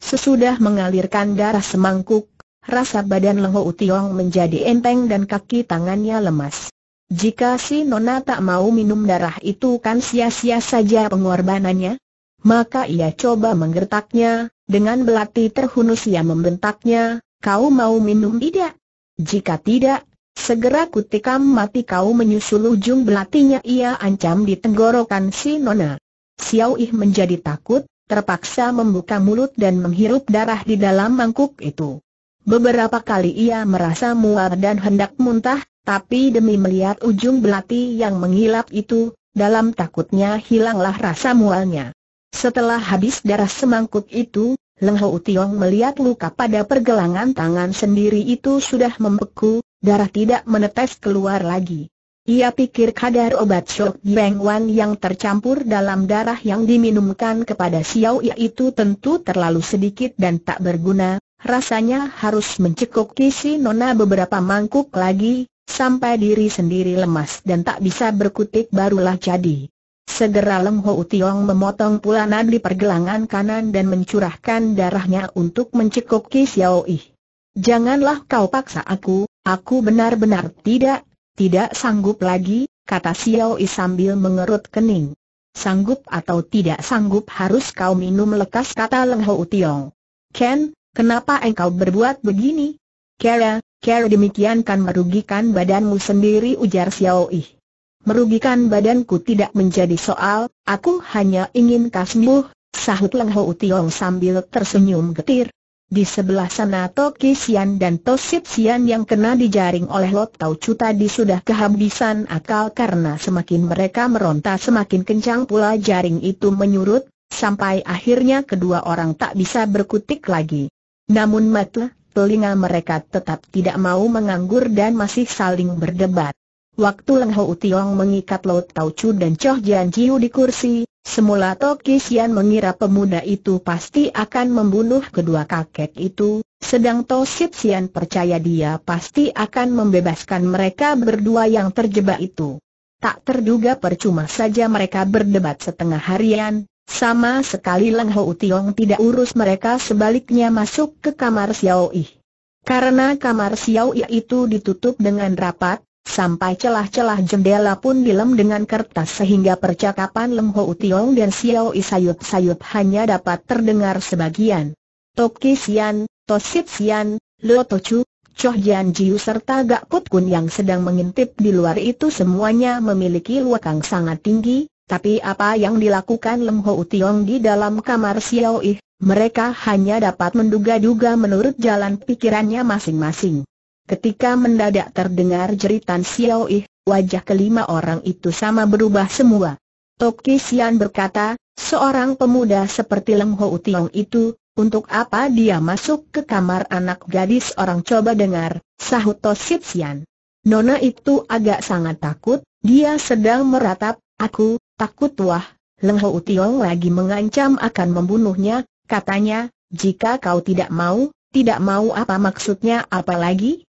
Speaker 1: Sesudah mengalirkan darah semangkuk, rasa badan Leng Ho Tiong menjadi enteng dan kaki tangannya lemas. Jika si Nona tak mau minum darah itu kan sia-sia saja pengorbanannya? Maka ia coba menggertaknya, dengan belati terhunus ia membentaknya, Kau mau minum tidak? Jika tidak, segera kutikam mati kau menyusul ujung belatinya ia ancam di tenggorokan si Nona. Xiao Yi menjadi takut, terpaksa membuka mulut dan menghirup darah di dalam mangkuk itu. Beberapa kali ia merasa mual dan hendak muntah, tapi demi melihat ujung belati yang mengilap itu, dalam takutnya hilanglah rasa mualnya. Setelah habis darah semangkuk itu, Leng Ho Tiong melihat luka pada pergelangan tangan sendiri itu sudah membeku, darah tidak menetes keluar lagi. Ia pikir kadar obat shock Beng Wan yang tercampur dalam darah yang diminumkan kepada Xiao Yi itu tentu terlalu sedikit dan tak berguna, rasanya harus mencekuk kisi nona beberapa mangkuk lagi, sampai diri sendiri lemas dan tak bisa berkutik barulah jadi. Segera Leng Ho Tiong memotong pula nadi pergelangan kanan dan mencurahkan darahnya untuk mencekok Ki Xiao Yi. Janganlah kau paksa aku, aku benar-benar tidak, tidak sanggup lagi, kata Xiao Yi sambil mengerut kening. Sanggup atau tidak sanggup harus kau minum lekas kata Leng Ho Tiong. Ken, kenapa engkau berbuat begini? Kera, Kera demikian kan merugikan badanmu sendiri ujar Xiao Yi merugikan badanku tidak menjadi soal, aku hanya ingin kasmuh, sahut Leng Ho Tiong sambil tersenyum getir. Di sebelah sana Toki Sian dan Tosip Sian yang kena dijaring oleh Lot Tau Chu tadi sudah kehabisan akal karena semakin mereka meronta semakin kencang pula jaring itu menyurut, sampai akhirnya kedua orang tak bisa berkutik lagi. Namun matlah, telinga mereka tetap tidak mau menganggur dan masih saling berdebat. Waktu Leng Ho Utiong mengikat Lo Tau Chu dan Choh Jian Jiu di kursi, semula Toki Sian mengira pemuda itu pasti akan membunuh kedua kakek itu, sedang To Sip Sian percaya dia pasti akan membebaskan mereka berdua yang terjebak itu. Tak terduga percuma saja mereka berdebat setengah harian, sama sekali Leng Ho Utiong tidak urus mereka sebaliknya masuk ke kamar Xiao Yi. Karena kamar Xiao Yi itu ditutup dengan rapat, Sampai celah-celah jendela pun dilem dengan kertas sehingga percakapan Lem Ho Utiong dan Xiao sayut Sayut hanya dapat terdengar sebagian. Ki Sian, Sip Sian, Lo Chu, Choh Jian Jiu serta Gak Kut Kun yang sedang mengintip di luar itu semuanya memiliki luakang sangat tinggi, tapi apa yang dilakukan Lem Ho Utiong di dalam kamar Xiao Ih, mereka hanya dapat menduga-duga menurut jalan pikirannya masing-masing. Ketika mendadak terdengar jeritan Xiao Yi, wajah kelima orang itu sama berubah semua. Toki Sian berkata, seorang pemuda seperti Leng Ho Tiong itu, untuk apa dia masuk ke kamar anak gadis orang coba dengar, sahut Tosip Sian. Nona itu agak sangat takut, dia sedang meratap, aku, takut wah, Leng Ho Tiong lagi mengancam akan membunuhnya, katanya, jika kau tidak mau, tidak mau apa maksudnya apa lagi?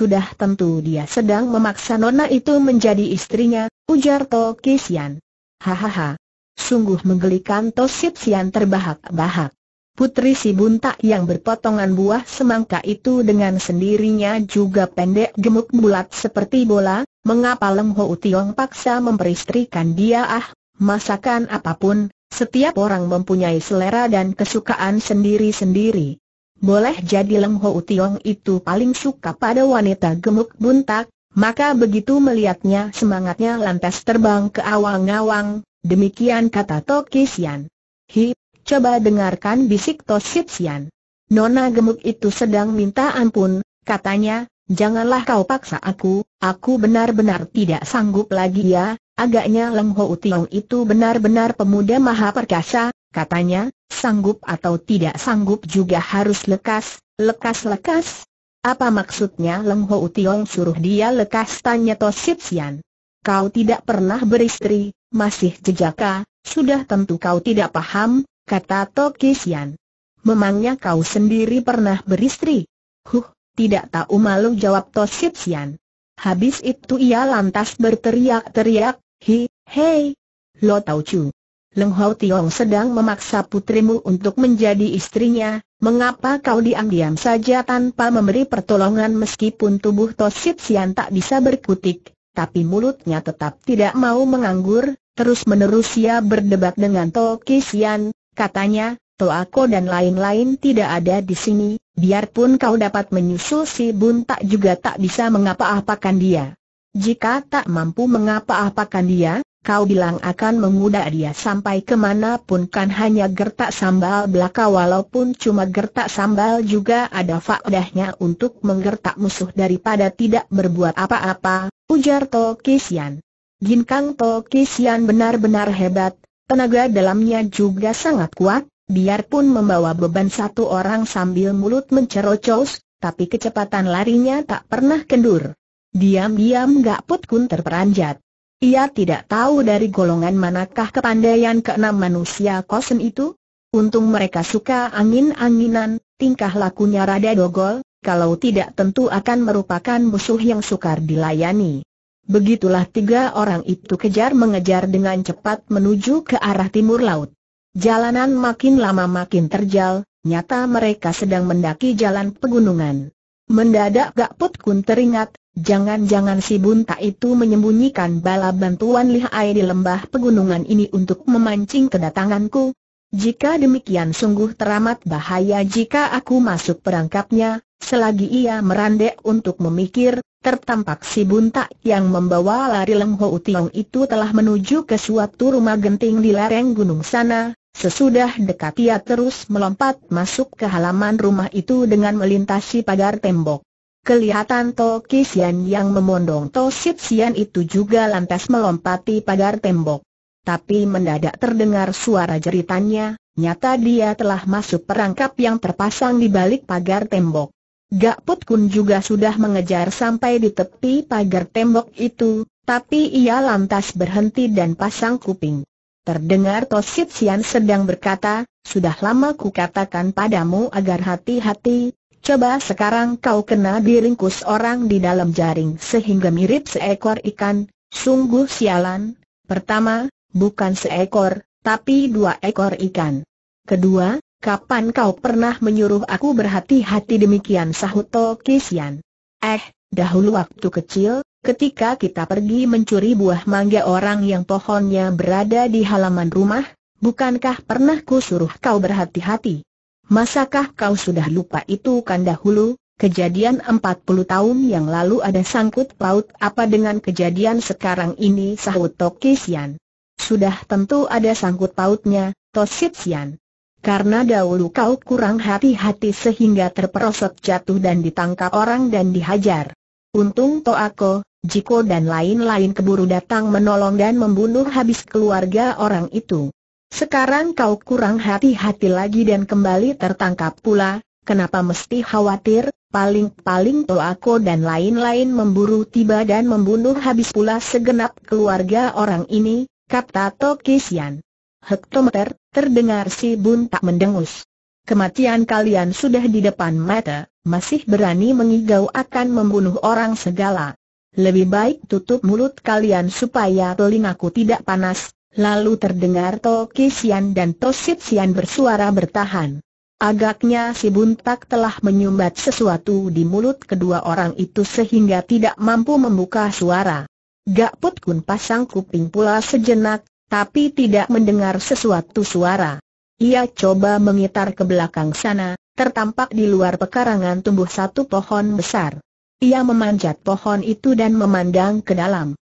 Speaker 1: sudah tentu dia sedang memaksa nona itu menjadi istrinya, ujar To Kisian. Hahaha. Sungguh menggelikan To Sipsian terbahak-bahak. Putri si buntak yang berpotongan buah semangka itu dengan sendirinya juga pendek gemuk bulat seperti bola, mengapa Leng Ho Tiong paksa memperistrikan dia ah, masakan apapun, setiap orang mempunyai selera dan kesukaan sendiri-sendiri. Boleh jadi Leng Ho Tiong itu paling suka pada wanita gemuk buntak, maka begitu melihatnya semangatnya lantas terbang ke awang-awang, demikian kata Tokisian. Hi, coba dengarkan bisik Sian. Nona gemuk itu sedang minta ampun, katanya, janganlah kau paksa aku, aku benar-benar tidak sanggup lagi ya, agaknya Leng Ho Tiong itu benar-benar pemuda maha perkasa, katanya, sanggup atau tidak sanggup juga harus lekas, lekas-lekas. Apa maksudnya Leng Ho Tiong suruh dia lekas tanya Tosip Sian? Kau tidak pernah beristri, masih jejaka, sudah tentu kau tidak paham, kata Toki Sian. Memangnya kau sendiri pernah beristri? Huh, tidak tahu malu jawab Tosip Sian. Habis itu ia lantas berteriak-teriak, hi, hei, lo tau cu. Leng Hau Tiong sedang memaksa putrimu untuk menjadi istrinya, mengapa kau diam-diam saja tanpa memberi pertolongan meskipun tubuh Tosip Sian tak bisa berkutik, tapi mulutnya tetap tidak mau menganggur, terus-menerus ia berdebat dengan Toki Sian, katanya, Toako dan lain-lain tidak ada di sini, biarpun kau dapat menyusul si Bun tak juga tak bisa mengapa-apakan dia. Jika tak mampu mengapa-apakan dia, Kau bilang akan mengudak dia sampai kemana pun kan hanya gertak sambal belaka walaupun cuma gertak sambal juga ada faedahnya untuk menggertak musuh daripada tidak berbuat apa-apa, ujar Tokisian. Ginkang Tokisian benar-benar hebat, tenaga dalamnya juga sangat kuat, biarpun membawa beban satu orang sambil mulut mencerocos, tapi kecepatan larinya tak pernah kendur. Diam-diam Gak Put Kun terperanjat. Ia tidak tahu dari golongan manakah kepandaian keenam manusia kosen itu. Untung mereka suka angin-anginan, tingkah lakunya rada dogol, kalau tidak tentu akan merupakan musuh yang sukar dilayani. Begitulah tiga orang itu kejar mengejar dengan cepat menuju ke arah timur laut. Jalanan makin lama makin terjal, nyata mereka sedang mendaki jalan pegunungan. Mendadak gak put Kun teringat, jangan-jangan si bunta itu menyembunyikan bala bantuan lihai di lembah pegunungan ini untuk memancing kedatanganku. Jika demikian sungguh teramat bahaya jika aku masuk perangkapnya, selagi ia merandek untuk memikir, tertampak si bunta yang membawa lari Leng Ho Tiong itu telah menuju ke suatu rumah genting di lereng gunung sana, Sesudah dekat ia terus melompat masuk ke halaman rumah itu dengan melintasi pagar tembok. Kelihatan To Kisian yang memondong To Sip Sian itu juga lantas melompati pagar tembok. Tapi mendadak terdengar suara jeritannya, nyata dia telah masuk perangkap yang terpasang di balik pagar tembok. Gak Put Kun juga sudah mengejar sampai di tepi pagar tembok itu, tapi ia lantas berhenti dan pasang kuping. Terdengar Tosit Sian sedang berkata, sudah lama ku katakan padamu agar hati-hati, coba sekarang kau kena diringkus orang di dalam jaring sehingga mirip seekor ikan, sungguh sialan. Pertama, bukan seekor, tapi dua ekor ikan. Kedua, kapan kau pernah menyuruh aku berhati-hati demikian sahut Tosit Sian? Eh, dahulu waktu kecil, Ketika kita pergi mencuri buah mangga orang yang pohonnya berada di halaman rumah, bukankah pernah ku suruh kau berhati-hati? Masakah kau sudah lupa itu kan dahulu, kejadian 40 tahun yang lalu ada sangkut paut apa dengan kejadian sekarang ini sahut Tokisian? Sudah tentu ada sangkut pautnya, Tositsian. Karena dahulu kau kurang hati-hati sehingga terperosok jatuh dan ditangkap orang dan dihajar. Untung Toako, Jiko dan lain-lain keburu datang menolong dan membunuh habis keluarga orang itu. Sekarang kau kurang hati-hati lagi dan kembali tertangkap pula, kenapa mesti khawatir, paling-paling Toako dan lain-lain memburu tiba dan membunuh habis pula segenap keluarga orang ini, kata Tokisian. Hektometer, terdengar si Bun tak mendengus. Kematian kalian sudah di depan mata, masih berani mengigau akan membunuh orang segala. Lebih baik tutup mulut kalian supaya telingaku tidak panas. Lalu terdengar Toki Sian dan Tosit Sian bersuara bertahan. Agaknya si buntak telah menyumbat sesuatu di mulut kedua orang itu sehingga tidak mampu membuka suara. Gak put Kun pasang kuping pula sejenak, tapi tidak mendengar sesuatu suara. Ia coba mengitar ke belakang sana, tertampak di luar pekarangan tumbuh satu pohon besar. Ia memanjat pohon itu dan memandang ke dalam.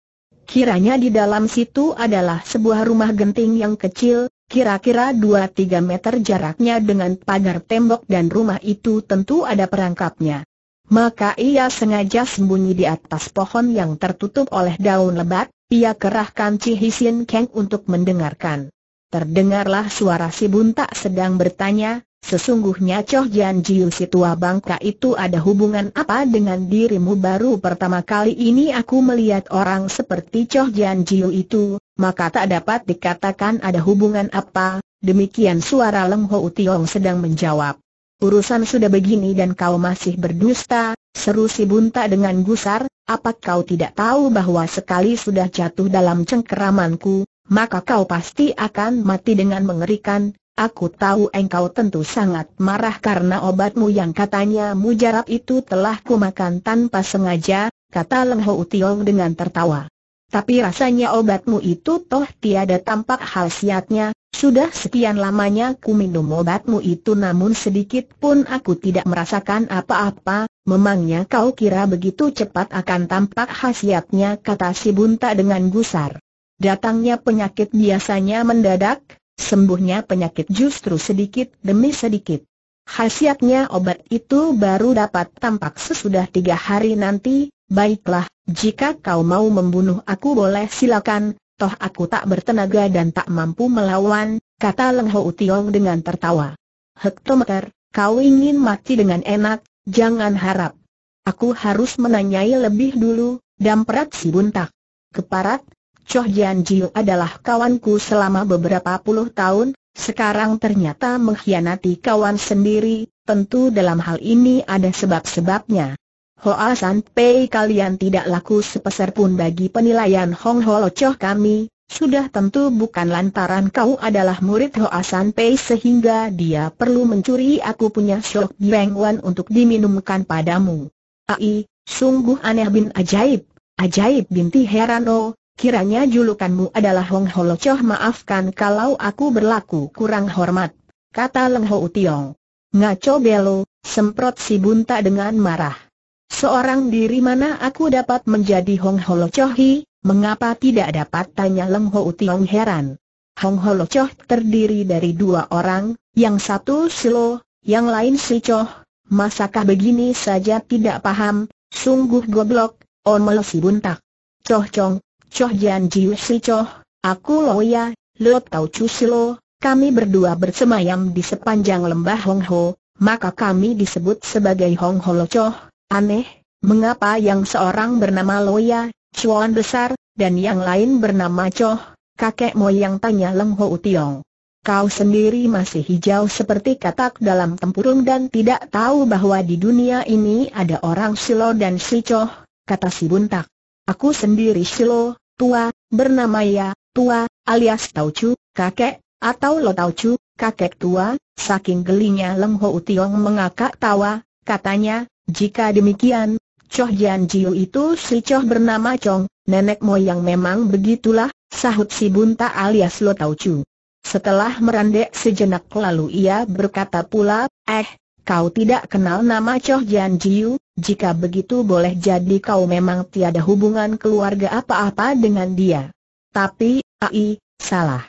Speaker 1: Kiranya di dalam situ adalah sebuah rumah genting yang kecil, kira-kira 2-3 meter jaraknya dengan pagar tembok dan rumah itu tentu ada perangkapnya. Maka ia sengaja sembunyi di atas pohon yang tertutup oleh daun lebat, ia kerahkan cihisin Hisin Kang untuk mendengarkan. Terdengarlah suara si buntak sedang bertanya, Sesungguhnya Choh Jian Jiu si tua bangka itu ada hubungan apa dengan dirimu baru pertama kali ini aku melihat orang seperti Choh Jian Jiu itu, maka tak dapat dikatakan ada hubungan apa, demikian suara Leng Ho Tiong sedang menjawab. Urusan sudah begini dan kau masih berdusta, seru si bunta dengan gusar, apa kau tidak tahu bahwa sekali sudah jatuh dalam cengkeramanku, maka kau pasti akan mati dengan mengerikan, Aku tahu engkau tentu sangat marah karena obatmu yang katanya mujarab itu telah kumakan tanpa sengaja, kata Leng Ho Tiong dengan tertawa. Tapi rasanya obatmu itu toh tiada tampak khasiatnya, sudah sekian lamanya ku minum obatmu itu namun sedikit pun aku tidak merasakan apa-apa, memangnya kau kira begitu cepat akan tampak khasiatnya kata si bunta dengan gusar. Datangnya penyakit biasanya mendadak, Sembuhnya penyakit justru sedikit demi sedikit. Khasiatnya obat itu baru dapat tampak sesudah tiga hari nanti, baiklah, jika kau mau membunuh aku boleh silakan, toh aku tak bertenaga dan tak mampu melawan, kata Leng Ho Tiong dengan tertawa. Hektometer, kau ingin mati dengan enak, jangan harap. Aku harus menanyai lebih dulu, damperat si buntak. Keparat, Choh Jian Jiu adalah kawanku selama beberapa puluh tahun, sekarang ternyata mengkhianati kawan sendiri, tentu dalam hal ini ada sebab-sebabnya. Hoa San Pei kalian tidak laku sepeser pun bagi penilaian Hong Holo Choh kami, sudah tentu bukan lantaran kau adalah murid Hoa San Pei sehingga dia perlu mencuri aku punya Shok Beng Wan untuk diminumkan padamu. Ai, sungguh aneh bin ajaib, ajaib binti Herano, oh, Kiranya julukanmu adalah Hong Holo maafkan kalau aku berlaku kurang hormat, kata Leng Ho Tiong. Ngaco belo, semprot si bunta dengan marah. Seorang diri mana aku dapat menjadi Hong Holo mengapa tidak dapat tanya Leng Ho Tiong heran. Hong Holo terdiri dari dua orang, yang satu Silo, yang lain Si Choh, masakah begini saja tidak paham, sungguh goblok, omel si buntak. Choh Chong, Coh Jian Jiu Si Coh, aku Loya, Lo Tau Chu Si Lo, kami berdua bersemayam di sepanjang lembah Hong Ho, maka kami disebut sebagai Hong Ho Lo Coh, Aneh, mengapa yang seorang bernama Loya, Chuan Besar, dan yang lain bernama Coh? kakek moyang tanya Leng Ho Utiong. Kau sendiri masih hijau seperti katak dalam tempurung dan tidak tahu bahwa di dunia ini ada orang Silo dan coh, kata si Buntak. Aku sendiri Silo, tua, bernama Ya, tua, alias Taucu, kakek, atau Lo Taucu, kakek tua, saking gelinya Lem Ho Tiong mengakak tawa, katanya, jika demikian, Choh Jian Jiu itu si Choh bernama Chong, nenek moyang memang begitulah, sahut si Bunta alias Lo Taucu. Setelah merandek sejenak lalu ia berkata pula, eh, kau tidak kenal nama Choh Jian Jiu, jika begitu boleh jadi kau memang tiada hubungan keluarga apa-apa dengan dia. Tapi, ai, salah.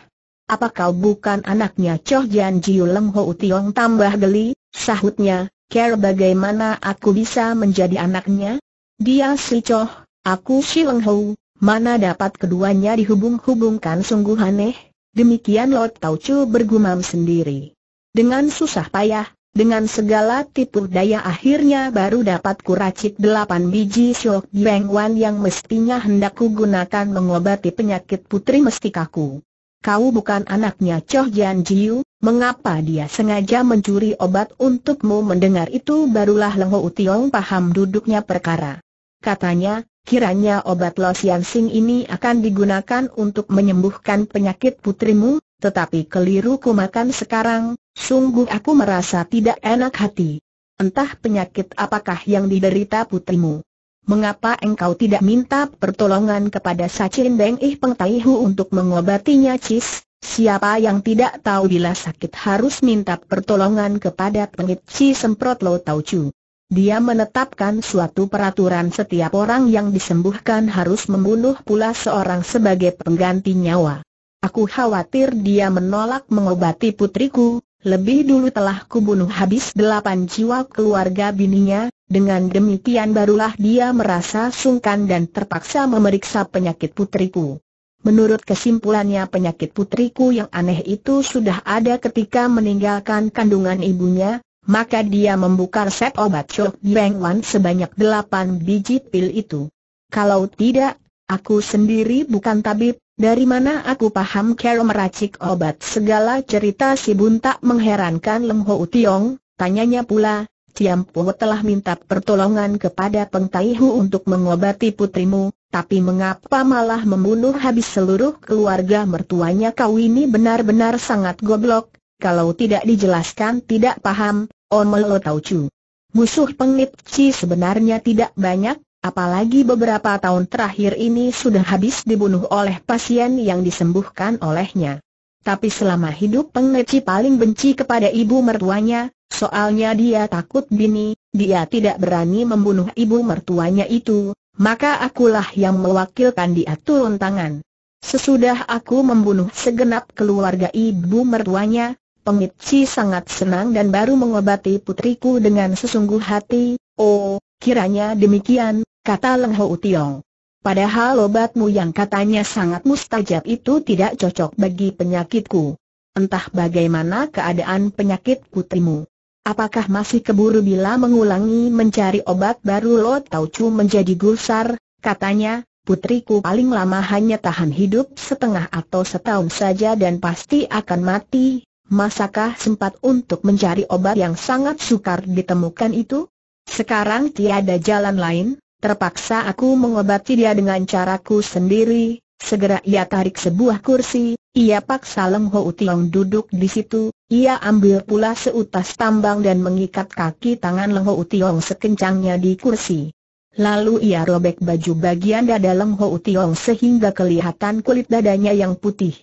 Speaker 1: Apa kau bukan anaknya Choh Jian Jiu Leng Ho Utiong tambah geli, sahutnya, Care bagaimana aku bisa menjadi anaknya? Dia si Choh, aku si Leng Ho, mana dapat keduanya dihubung-hubungkan sungguh aneh? Demikian Lot Chu bergumam sendiri. Dengan susah payah, dengan segala tipu daya akhirnya baru dapat kuracik delapan biji syok Wan yang mestinya hendak gunakan mengobati penyakit putri mestikaku. Kau bukan anaknya Choh Jian Jiu, mengapa dia sengaja mencuri obat untukmu mendengar itu barulah Lengho Utiong paham duduknya perkara. Katanya, kiranya obat Lo Sian Sing ini akan digunakan untuk menyembuhkan penyakit putrimu, tetapi keliru ku makan sekarang, sungguh aku merasa tidak enak hati. Entah penyakit apakah yang diderita putrimu. Mengapa engkau tidak minta pertolongan kepada Sacin Deng Ih Peng Tai Hu untuk mengobatinya Cis? Siapa yang tidak tahu bila sakit harus minta pertolongan kepada pengit Cis semprot Lo Tau Chu. Dia menetapkan suatu peraturan setiap orang yang disembuhkan harus membunuh pula seorang sebagai pengganti nyawa. Aku khawatir dia menolak mengobati putriku, lebih dulu telah kubunuh habis delapan jiwa keluarga bininya, dengan demikian barulah dia merasa sungkan dan terpaksa memeriksa penyakit putriku. Menurut kesimpulannya penyakit putriku yang aneh itu sudah ada ketika meninggalkan kandungan ibunya, maka dia membuka resep obat Chok Beng Wan sebanyak delapan biji pil itu. Kalau tidak, aku sendiri bukan tabib, dari mana aku paham Carol meracik obat segala cerita si buntak mengherankan Leng Ho Tiong, tanyanya pula, Tiam Po telah minta pertolongan kepada Peng Tai Hu untuk mengobati putrimu, tapi mengapa malah membunuh habis seluruh keluarga mertuanya kau ini benar-benar sangat goblok, kalau tidak dijelaskan tidak paham, Omelo oh, Taucu. Musuh Peng Nip Chi sebenarnya tidak banyak, apalagi beberapa tahun terakhir ini sudah habis dibunuh oleh pasien yang disembuhkan olehnya. Tapi selama hidup Pengeci paling benci kepada ibu mertuanya, soalnya dia takut bini, dia tidak berani membunuh ibu mertuanya itu, maka akulah yang mewakilkan dia turun tangan. Sesudah aku membunuh segenap keluarga ibu mertuanya, Pengeci sangat senang dan baru mengobati putriku dengan sesungguh hati, oh, kiranya demikian, kata Leng Ho Utiong. Padahal obatmu yang katanya sangat mustajab itu tidak cocok bagi penyakitku. Entah bagaimana keadaan penyakit putrimu. Apakah masih keburu bila mengulangi mencari obat baru Lo Tau Chu menjadi gusar, katanya, putriku paling lama hanya tahan hidup setengah atau setahun saja dan pasti akan mati, masakah sempat untuk mencari obat yang sangat sukar ditemukan itu? Sekarang tiada jalan lain, Terpaksa aku mengobati dia dengan caraku sendiri, segera ia tarik sebuah kursi, ia paksa Leng Ho Tiong duduk di situ, ia ambil pula seutas tambang dan mengikat kaki tangan Leng Ho Tiong sekencangnya di kursi. Lalu ia robek baju bagian dada Leng Ho Tiong sehingga kelihatan kulit dadanya yang putih.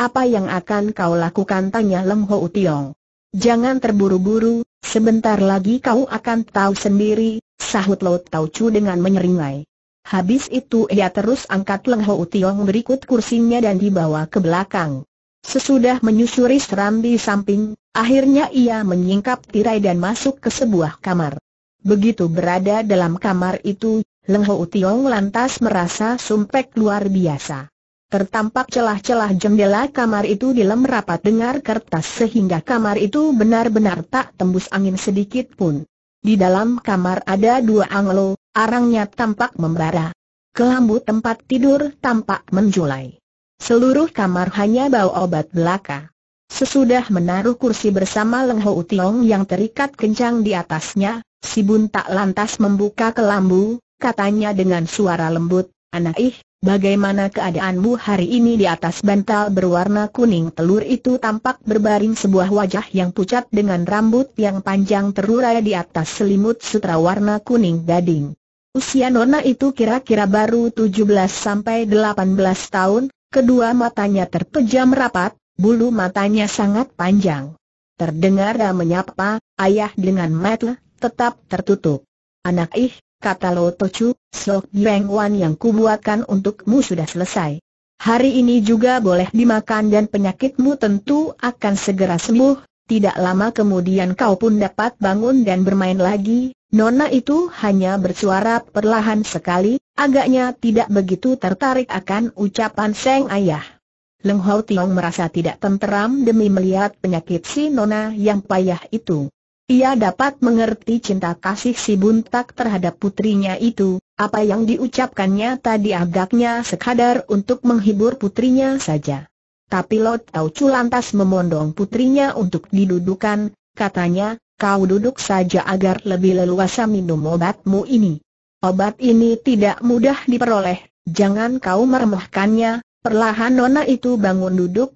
Speaker 1: Apa yang akan kau lakukan? tanya Leng Ho Tiong. Jangan terburu-buru, sebentar lagi kau akan tahu sendiri, sahut Laut Tau Chu dengan menyeringai. Habis itu ia terus angkat Leng Ho Tiong berikut kursinya dan dibawa ke belakang. Sesudah menyusuri serambi samping, akhirnya ia menyingkap tirai dan masuk ke sebuah kamar. Begitu berada dalam kamar itu, Leng Ho Tiong lantas merasa sumpek luar biasa. Tertampak celah-celah jendela kamar itu dilem rapat dengar kertas sehingga kamar itu benar-benar tak tembus angin sedikit pun. Di dalam kamar ada dua anglo, arangnya tampak membara. Kelambu tempat tidur tampak menjulai. Seluruh kamar hanya bau obat belaka. Sesudah menaruh kursi bersama Leng Ho yang terikat kencang di atasnya, si Bun tak lantas membuka kelambu, katanya dengan suara lembut, Anak ih, Bagaimana keadaanmu hari ini di atas bantal berwarna kuning telur itu tampak berbaring sebuah wajah yang pucat dengan rambut yang panjang terurai di atas selimut sutra warna kuning gading. Usia Nona itu kira-kira baru 17-18 tahun, kedua matanya terpejam rapat, bulu matanya sangat panjang. Terdengar menyapa, ayah dengan mata tetap tertutup. Anak ih, kata Lo Tochu, sok Biang Wan yang kubuatkan untukmu sudah selesai. Hari ini juga boleh dimakan dan penyakitmu tentu akan segera sembuh, tidak lama kemudian kau pun dapat bangun dan bermain lagi. Nona itu hanya bersuara perlahan sekali, agaknya tidak begitu tertarik akan ucapan Seng Ayah. Leng Hau Tiong merasa tidak tenteram demi melihat penyakit si Nona yang payah itu. Ia dapat mengerti cinta kasih si buntak terhadap putrinya itu, apa yang diucapkannya tadi agaknya sekadar untuk menghibur putrinya saja. Tapi Lord Tau Chu lantas memondong putrinya untuk didudukan, katanya, kau duduk saja agar lebih leluasa minum obatmu ini. Obat ini tidak mudah diperoleh, jangan kau meremehkannya, perlahan Nona itu bangun duduk,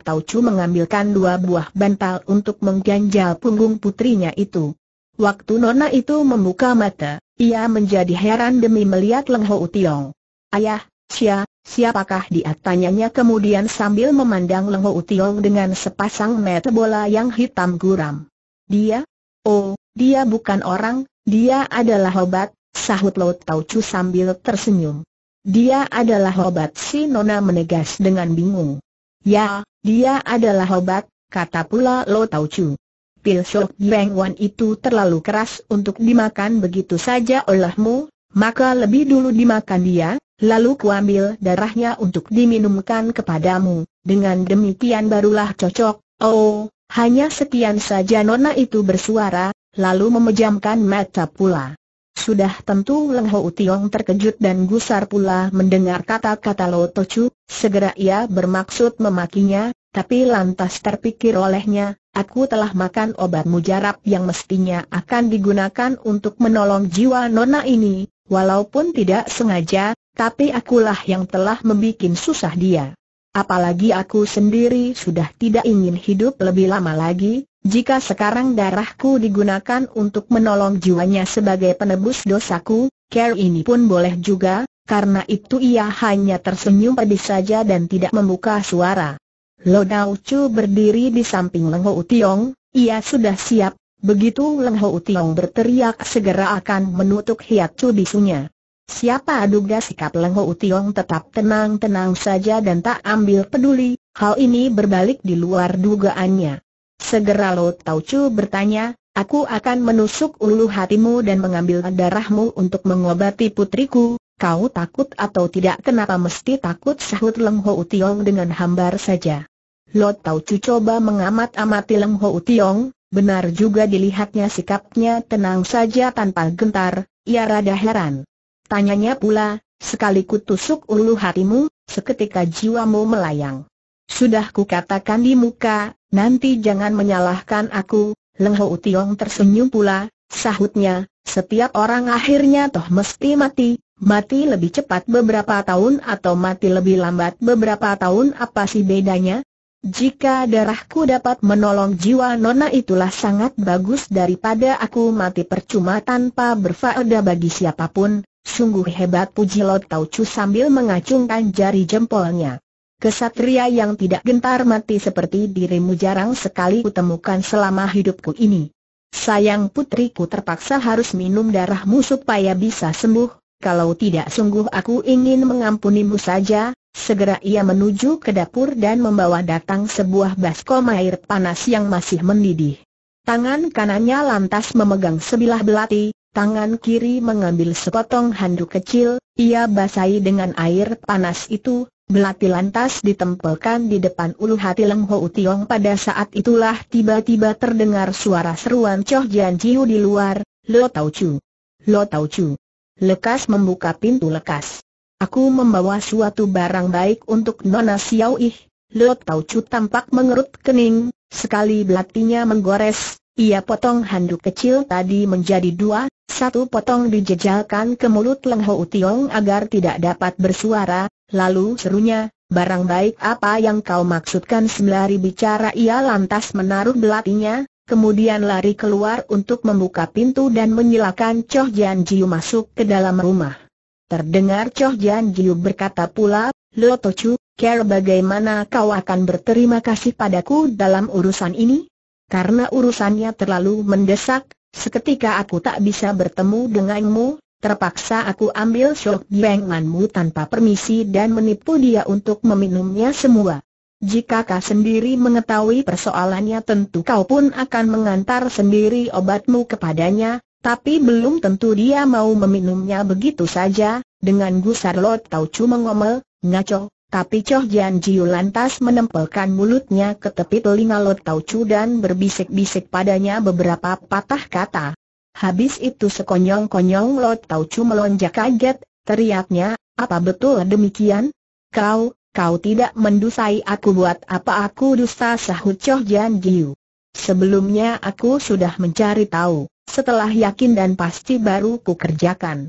Speaker 1: Tau Chu mengambilkan dua buah bantal untuk mengganjal punggung putrinya itu. Waktu Nona itu membuka mata, ia menjadi heran demi melihat Leng Ho Utiong. Ayah, Sia, siapakah dia tanyanya kemudian sambil memandang Leng Ho Utiong dengan sepasang mata bola yang hitam guram. Dia? Oh, dia bukan orang, dia adalah obat, sahut Tau Chu sambil tersenyum. Dia adalah obat si Nona menegas dengan bingung. Ya, dia adalah obat, kata pula Lo Tau Chu. Pil Shok Yang Wan itu terlalu keras untuk dimakan begitu saja olehmu, maka lebih dulu dimakan dia, lalu kuambil darahnya untuk diminumkan kepadamu, dengan demikian barulah cocok, oh, hanya sekian saja nona itu bersuara, lalu memejamkan mata pula. Sudah tentu Leng Ho Tiong terkejut dan gusar pula mendengar kata-kata Lo Chu, segera ia bermaksud memakinya, tapi lantas terpikir olehnya, aku telah makan obat mujarab yang mestinya akan digunakan untuk menolong jiwa nona ini, walaupun tidak sengaja, tapi akulah yang telah membuat susah dia. Apalagi aku sendiri sudah tidak ingin hidup lebih lama lagi, jika sekarang darahku digunakan untuk menolong jiwanya sebagai penebus dosaku, care ini pun boleh juga, karena itu ia hanya tersenyum pedih saja dan tidak membuka suara. Lo Dao Chu berdiri di samping Leng Ho Tiong, ia sudah siap, begitu Leng Ho Tiong berteriak segera akan menutup Chu bisunya. Siapa aduga sikap Leng Ho Tiong tetap tenang-tenang saja dan tak ambil peduli, hal ini berbalik di luar dugaannya. Segera Lo Tau Chu bertanya, aku akan menusuk ulu hatimu dan mengambil darahmu untuk mengobati putriku, kau takut atau tidak kenapa mesti takut sahut Leng Ho Utiong dengan hambar saja. Lo Tau Chu coba mengamat-amati Leng Ho Utiong, benar juga dilihatnya sikapnya tenang saja tanpa gentar, ia rada heran. Tanyanya pula, sekali kutusuk ulu hatimu, seketika jiwamu melayang. Sudah kukatakan di muka, nanti jangan menyalahkan aku, Leng Ho Tiong tersenyum pula, sahutnya, setiap orang akhirnya toh mesti mati, mati lebih cepat beberapa tahun atau mati lebih lambat beberapa tahun apa sih bedanya? Jika darahku dapat menolong jiwa nona itulah sangat bagus daripada aku mati percuma tanpa berfaedah bagi siapapun, sungguh hebat puji Lot Taucu sambil mengacungkan jari jempolnya. Kesatria yang tidak gentar mati seperti dirimu jarang sekali kutemukan selama hidupku ini. Sayang putriku terpaksa harus minum darahmu supaya bisa sembuh, kalau tidak sungguh aku ingin mengampunimu saja. Segera ia menuju ke dapur dan membawa datang sebuah baskom air panas yang masih mendidih. Tangan kanannya lantas memegang sebilah belati, tangan kiri mengambil sepotong handuk kecil, ia basahi dengan air panas itu, Belati lantas ditempelkan di depan ulu hati Leng Ho Tiong pada saat itulah tiba-tiba terdengar suara seruan Choh Jian Jiu di luar, Lo Tau Chu. Lo Tau Chu. Lekas membuka pintu lekas. Aku membawa suatu barang baik untuk Nona Xiao Ih. Lo Tau Chu tampak mengerut kening, sekali belatinya menggores, ia potong handuk kecil tadi menjadi dua, satu potong dijejalkan ke mulut Leng Ho Utiong agar tidak dapat bersuara, lalu serunya, barang baik apa yang kau maksudkan sembari bicara ia lantas menaruh belatinya, kemudian lari keluar untuk membuka pintu dan menyilakan Choh Jian Jiu masuk ke dalam rumah. Terdengar Choh Jian Jiu berkata pula, Lo To Chu, care bagaimana kau akan berterima kasih padaku dalam urusan ini? Karena urusannya terlalu mendesak, Seketika aku tak bisa bertemu denganmu, terpaksa aku ambil shock bianganmu tanpa permisi dan menipu dia untuk meminumnya semua. Jika kau sendiri mengetahui persoalannya tentu kau pun akan mengantar sendiri obatmu kepadanya, tapi belum tentu dia mau meminumnya begitu saja, dengan gusar lot kau cuma ngomel, ngaco, tapi Choh Jian Jiu lantas menempelkan mulutnya ke tepi telinga Lot Tau Chu dan berbisik-bisik padanya beberapa patah kata. Habis itu sekonyong-konyong Lot Tau Chu melonjak kaget, teriaknya, apa betul demikian? Kau, kau tidak mendusai aku buat apa aku dusta sahut Choh Jian Jiu. Sebelumnya aku sudah mencari tahu, setelah yakin dan pasti baru ku kerjakan.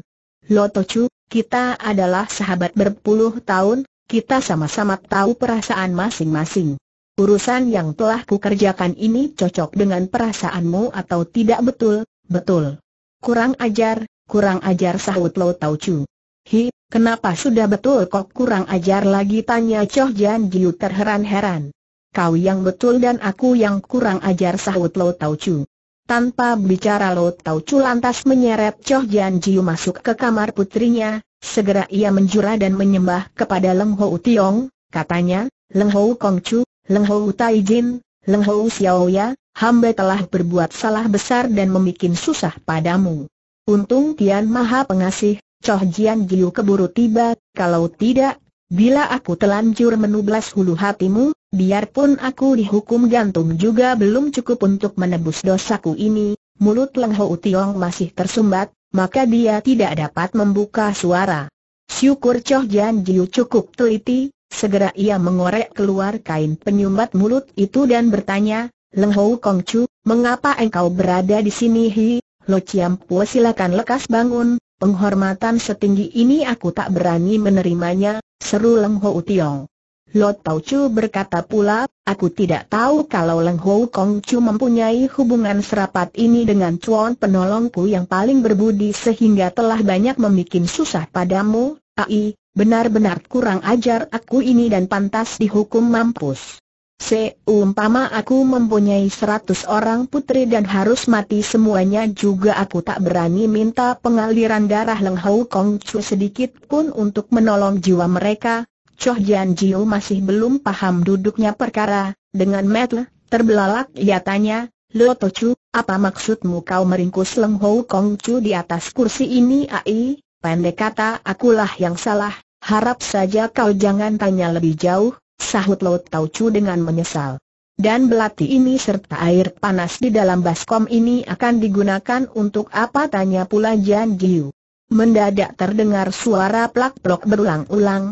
Speaker 1: Chu, kita adalah sahabat berpuluh tahun, kita sama-sama tahu perasaan masing-masing. Urusan yang telah kukerjakan ini cocok dengan perasaanmu atau tidak betul, betul. Kurang ajar, kurang ajar sahut Lo Tau Chu. Hi, kenapa sudah betul kok kurang ajar lagi tanya Choh Jan Jiu terheran-heran. Kau yang betul dan aku yang kurang ajar sahut Lo Tau Chu. Tanpa bicara Lo Tau Chu lantas menyeret Choh Jan Jiu masuk ke kamar putrinya, Segera ia menjura dan menyembah kepada Leng Hou Tiong, katanya, Leng Hou Kong Chu, Leng Hou Tai Jin, Leng Hou Xiao Ya, hamba telah berbuat salah besar dan membuat susah padamu. Untung Tian Maha Pengasih, Choh Jian Jiu keburu tiba, kalau tidak, bila aku telanjur menublas hulu hatimu, biarpun aku dihukum gantung juga belum cukup untuk menebus dosaku ini, mulut Leng Hou Tiong masih tersumbat, maka dia tidak dapat membuka suara. Syukur Choh Jan Jiu cukup teliti, segera ia mengorek keluar kain penyumbat mulut itu dan bertanya, Leng Hou Kong Chu, mengapa engkau berada di sini Hi? Lo Chiam silakan lekas bangun, penghormatan setinggi ini aku tak berani menerimanya, seru Leng Hou Tiong. Lot Tau Chu berkata pula, aku tidak tahu kalau Leng Hou Kong Chu mempunyai hubungan serapat ini dengan Chuan penolongku yang paling berbudi sehingga telah banyak membuat susah padamu, ai, benar-benar kurang ajar aku ini dan pantas dihukum mampus. Seumpama aku mempunyai seratus orang putri dan harus mati semuanya juga aku tak berani minta pengaliran darah Leng Hou Kong Chu sedikit pun untuk menolong jiwa mereka, Choh Jian Jiu masih belum paham duduknya perkara, dengan metel, terbelalak ia tanya, Lo Chu, apa maksudmu kau meringkus Leng Ho Kong Chu di atas kursi ini ai? Pendek kata akulah yang salah, harap saja kau jangan tanya lebih jauh, sahut Lo Chu dengan menyesal. Dan belati ini serta air panas di dalam baskom ini akan digunakan untuk apa tanya pula Jian Jiu. Mendadak terdengar suara plak-plok berulang-ulang,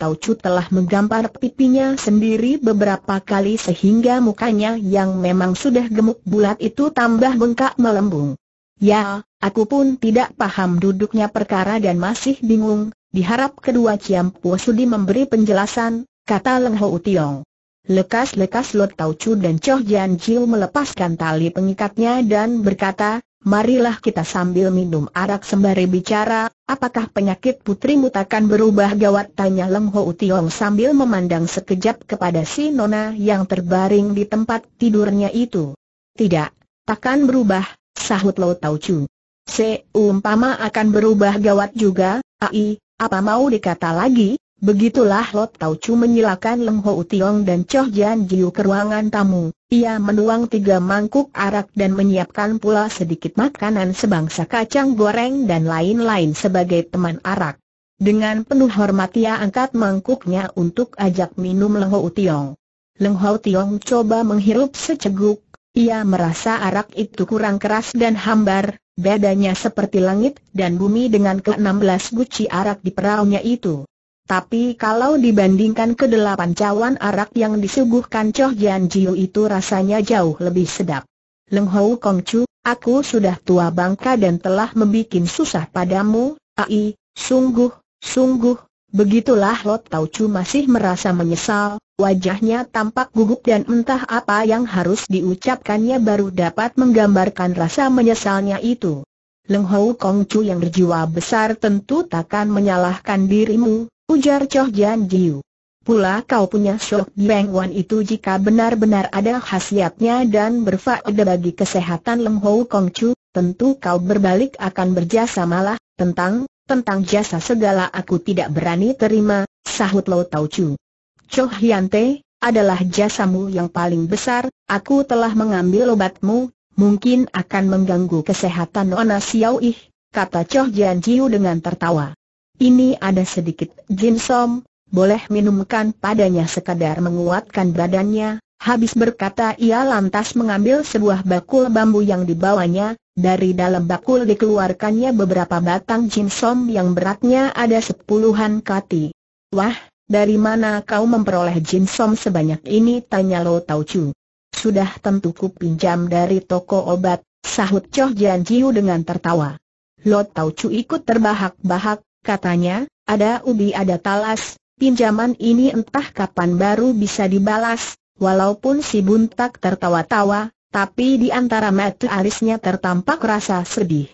Speaker 1: Tau Chu telah menggampar pipinya sendiri beberapa kali sehingga mukanya yang memang sudah gemuk bulat itu tambah bengkak melembung. Ya, aku pun tidak paham duduknya perkara dan masih bingung, diharap kedua Ciampu Sudi memberi penjelasan, kata Leng Ho Utiong. Lekas-lekas Tau Chu dan Choh Jian Jiu melepaskan tali pengikatnya dan berkata, marilah kita sambil minum arak sembari bicara, apakah penyakit putrimu takkan berubah gawat tanya Leng Ho Tiong sambil memandang sekejap kepada si nona yang terbaring di tempat tidurnya itu. Tidak, takkan berubah, sahut Lo Tau Chu. Seumpama akan berubah gawat juga, ai, apa mau dikata lagi, Begitulah Lot Chu menyilakan Leng Ho Tiong dan Choh Jian Jiu ke ruangan tamu. Ia menuang tiga mangkuk arak dan menyiapkan pula sedikit makanan sebangsa kacang goreng dan lain-lain sebagai teman arak. Dengan penuh hormat ia angkat mangkuknya untuk ajak minum Leng Ho Tiong. Leng Ho Tiong coba menghirup seceguk. Ia merasa arak itu kurang keras dan hambar, bedanya seperti langit dan bumi dengan ke-16 guci arak di peraunya itu. Tapi kalau dibandingkan ke delapan cawan arak yang disuguhkan Choh Jian Jiu itu rasanya jauh lebih sedap. Leng Hou Kong Chu, aku sudah tua bangka dan telah membuat susah padamu, ai, sungguh, sungguh, begitulah Lot Tau Chu masih merasa menyesal, wajahnya tampak gugup dan entah apa yang harus diucapkannya baru dapat menggambarkan rasa menyesalnya itu. Leng Hou Kong Chu yang berjiwa besar tentu takkan menyalahkan dirimu, ujar Choh Jan Jiu. Pula kau punya Shock Bang Wan itu jika benar-benar ada khasiatnya dan berfaedah bagi kesehatan Leng Hou Kong Chu, tentu kau berbalik akan berjasa malah, tentang, tentang jasa segala aku tidak berani terima, sahut Lo Tau Chu. Choh Hian Te, adalah jasamu yang paling besar, aku telah mengambil obatmu, mungkin akan mengganggu kesehatan Ona Xiao Ih, kata Choh Jian Jiu dengan tertawa. Ini ada sedikit jinsom, boleh minumkan padanya sekadar menguatkan badannya. Habis berkata ia lantas mengambil sebuah bakul bambu yang dibawanya, dari dalam bakul dikeluarkannya beberapa batang jinsom yang beratnya ada sepuluhan kati. Wah, dari mana kau memperoleh jinsom sebanyak ini? Tanya Lo Tau Chu. Sudah tentu ku pinjam dari toko obat, sahut Choh Jian Jiu dengan tertawa. Lo Tau Chu ikut terbahak-bahak, katanya, ada ubi ada talas, pinjaman ini entah kapan baru bisa dibalas, walaupun si buntak tertawa-tawa, tapi di antara mata arisnya tertampak rasa sedih.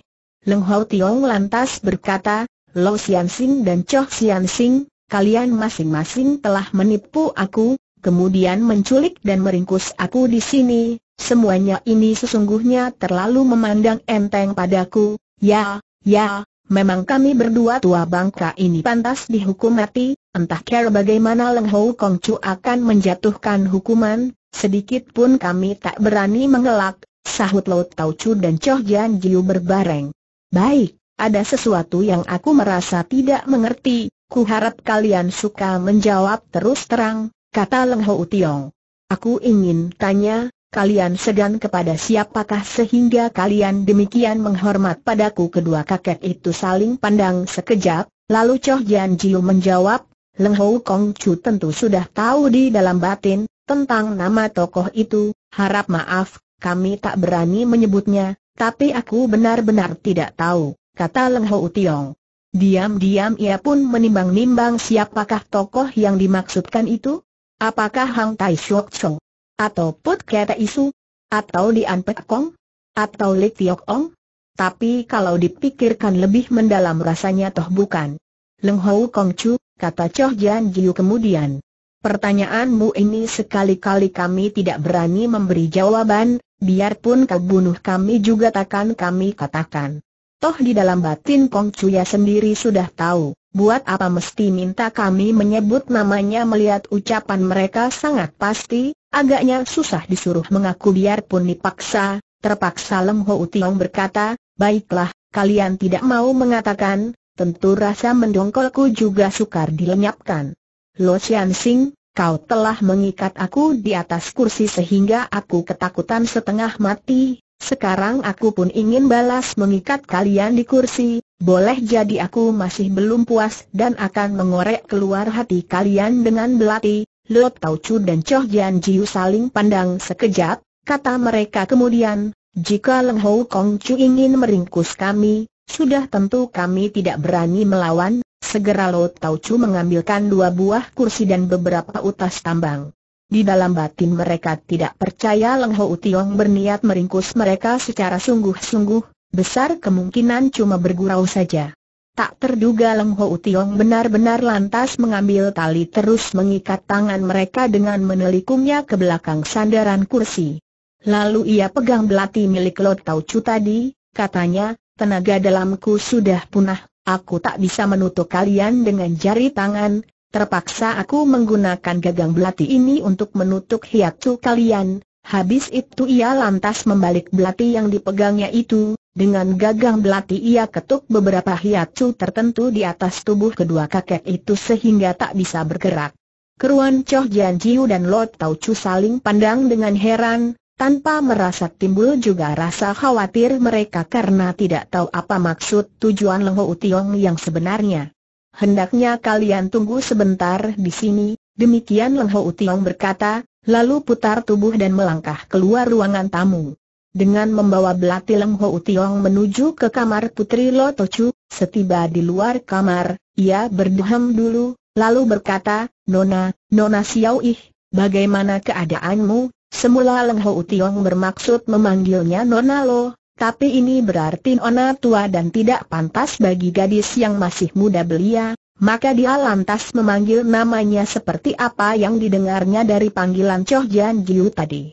Speaker 1: Leng Hau Tiong lantas berkata, Lo Sian Sing dan Choh Sian Sing, kalian masing-masing telah menipu aku, kemudian menculik dan meringkus aku di sini, semuanya ini sesungguhnya terlalu memandang enteng padaku, ya, ya, Memang kami berdua tua bangka ini pantas dihukum mati, entah cara bagaimana Leng Hou Kong Chu akan menjatuhkan hukuman, sedikit pun kami tak berani mengelak, sahut laut Tau Chu dan Choh Jian Jiu berbareng. Baik, ada sesuatu yang aku merasa tidak mengerti, ku harap kalian suka menjawab terus terang, kata Leng Hou Tiong. Aku ingin tanya, kalian segan kepada siapakah sehingga kalian demikian menghormat padaku kedua kakek itu saling pandang sekejap, lalu Choh Jian Jiu menjawab, Leng Hou Kong Chu tentu sudah tahu di dalam batin, tentang nama tokoh itu, harap maaf, kami tak berani menyebutnya, tapi aku benar-benar tidak tahu, kata Leng Hou Tiong. Diam-diam ia pun menimbang-nimbang siapakah tokoh yang dimaksudkan itu? Apakah Hang Tai Shok Chong? atau Put Kete Isu, atau di Anpek Kong, atau Lik Tiok Ong. Tapi kalau dipikirkan lebih mendalam rasanya toh bukan. Leng Hou Kong Chu, kata Choh Jian Jiu kemudian. Pertanyaanmu ini sekali-kali kami tidak berani memberi jawaban, biarpun kau bunuh kami juga takkan kami katakan. Toh di dalam batin Kong chu ya sendiri sudah tahu, buat apa mesti minta kami menyebut namanya melihat ucapan mereka sangat pasti, Agaknya susah disuruh mengaku biarpun dipaksa, terpaksa Lem Ho Utiong berkata, baiklah, kalian tidak mau mengatakan, tentu rasa mendongkolku juga sukar dilenyapkan. Lo Sian Sing, kau telah mengikat aku di atas kursi sehingga aku ketakutan setengah mati, sekarang aku pun ingin balas mengikat kalian di kursi, boleh jadi aku masih belum puas dan akan mengorek keluar hati kalian dengan belati, Laut Tau Chu dan Choh Jian Jiu saling pandang sekejap, kata mereka kemudian, jika Leng Hou Kong Chu ingin meringkus kami, sudah tentu kami tidak berani melawan, segera Laut Tau Chu mengambilkan dua buah kursi dan beberapa utas tambang. Di dalam batin mereka tidak percaya Leng Hou Tiong berniat meringkus mereka secara sungguh-sungguh, besar kemungkinan cuma bergurau saja. Tak terduga Leng Ho Tiong benar-benar lantas mengambil tali terus mengikat tangan mereka dengan menelikumnya ke belakang sandaran kursi. Lalu ia pegang belati milik Lot Tau Chu tadi, katanya, tenaga dalamku sudah punah, aku tak bisa menutup kalian dengan jari tangan, terpaksa aku menggunakan gagang belati ini untuk menutup hiatu kalian. Habis itu ia lantas membalik belati yang dipegangnya itu, dengan gagang belati ia ketuk beberapa hiacu tertentu di atas tubuh kedua kakek itu sehingga tak bisa bergerak. Keruan Choh Jian Jiu dan Lord Tau Chu saling pandang dengan heran, tanpa merasa timbul juga rasa khawatir mereka karena tidak tahu apa maksud tujuan Lengho Utiong yang sebenarnya. Hendaknya kalian tunggu sebentar di sini, demikian Lengho Utiong berkata, lalu putar tubuh dan melangkah keluar ruangan tamu dengan membawa belati Leng Ho Tiong menuju ke kamar Putri Lo Chu, setiba di luar kamar, ia berdeham dulu, lalu berkata, Nona, Nona Xiao Ih, bagaimana keadaanmu? Semula Leng Ho Tiong bermaksud memanggilnya Nona Lo, tapi ini berarti Nona tua dan tidak pantas bagi gadis yang masih muda belia, maka dia lantas memanggil namanya seperti apa yang didengarnya dari panggilan Choh Jian Jiu tadi.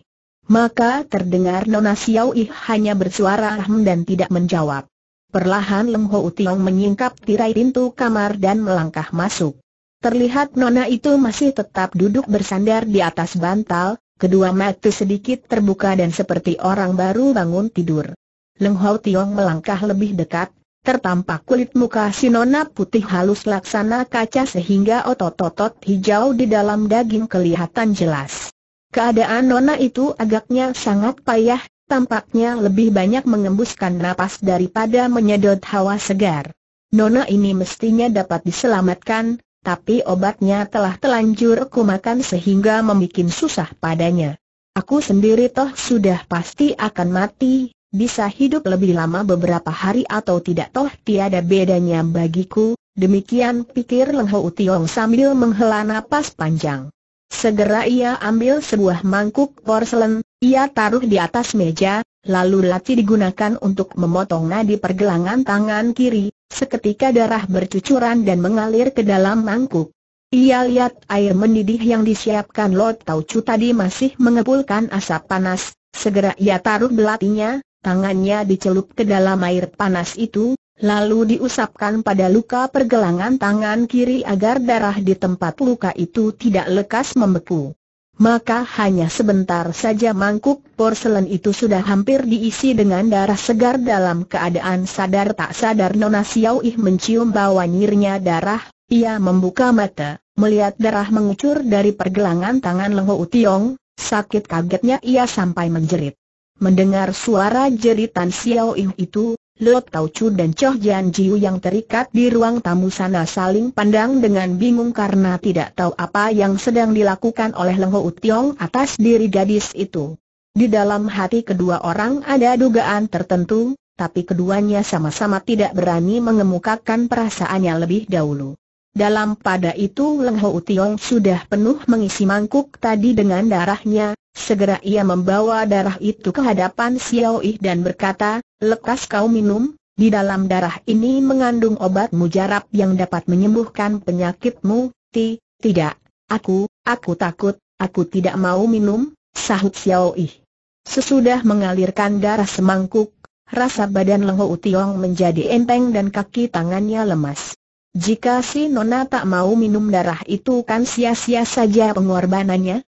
Speaker 1: Maka terdengar Nona Xiao Yi hanya bersuara rahm dan tidak menjawab. Perlahan Leng Ho Tiong menyingkap tirai pintu kamar dan melangkah masuk. Terlihat Nona itu masih tetap duduk bersandar di atas bantal, kedua mata sedikit terbuka dan seperti orang baru bangun tidur. Leng Ho Tiong melangkah lebih dekat, tertampak kulit muka si Nona putih halus laksana kaca sehingga otot-otot hijau di dalam daging kelihatan jelas. Keadaan Nona itu agaknya sangat payah, tampaknya lebih banyak mengembuskan napas daripada menyedot hawa segar. Nona ini mestinya dapat diselamatkan, tapi obatnya telah telanjur aku makan sehingga membuat susah padanya. Aku sendiri toh sudah pasti akan mati, bisa hidup lebih lama beberapa hari atau tidak toh tiada bedanya bagiku, demikian pikir Leng Ho Tiong sambil menghela napas panjang. Segera ia ambil sebuah mangkuk porselen, ia taruh di atas meja, lalu lati digunakan untuk memotong nadi pergelangan tangan kiri, seketika darah bercucuran dan mengalir ke dalam mangkuk. Ia lihat air mendidih yang disiapkan Lord Taucu tadi masih mengepulkan asap panas, segera ia taruh belatinya, tangannya dicelup ke dalam air panas itu, Lalu diusapkan pada luka pergelangan tangan kiri agar darah di tempat luka itu tidak lekas membeku. Maka hanya sebentar saja mangkuk porselen itu sudah hampir diisi dengan darah segar dalam keadaan sadar tak sadar Nona Xiao Ih mencium bau nyirnya darah, ia membuka mata, melihat darah mengucur dari pergelangan tangan Lengho Utiong, sakit kagetnya ia sampai menjerit. Mendengar suara jeritan Xiao Ih itu, Leo Tau Chu dan Choh Jian Jiu yang terikat di ruang tamu sana saling pandang dengan bingung karena tidak tahu apa yang sedang dilakukan oleh Leng Ho Tiong atas diri gadis itu. Di dalam hati kedua orang ada dugaan tertentu, tapi keduanya sama-sama tidak berani mengemukakan perasaannya lebih dahulu. Dalam pada itu Leng Ho Tiong sudah penuh mengisi mangkuk tadi dengan darahnya, Segera ia membawa darah itu ke hadapan Xiao Yi dan berkata, lekas kau minum, di dalam darah ini mengandung obat mujarab yang dapat menyembuhkan penyakitmu, ti, tidak, aku, aku takut, aku tidak mau minum, sahut Xiao Yi. Sesudah mengalirkan darah semangkuk, rasa badan Leng Ho menjadi enteng dan kaki tangannya lemas. Jika si Nona tak mau minum darah itu kan sia-sia saja pengorbanannya?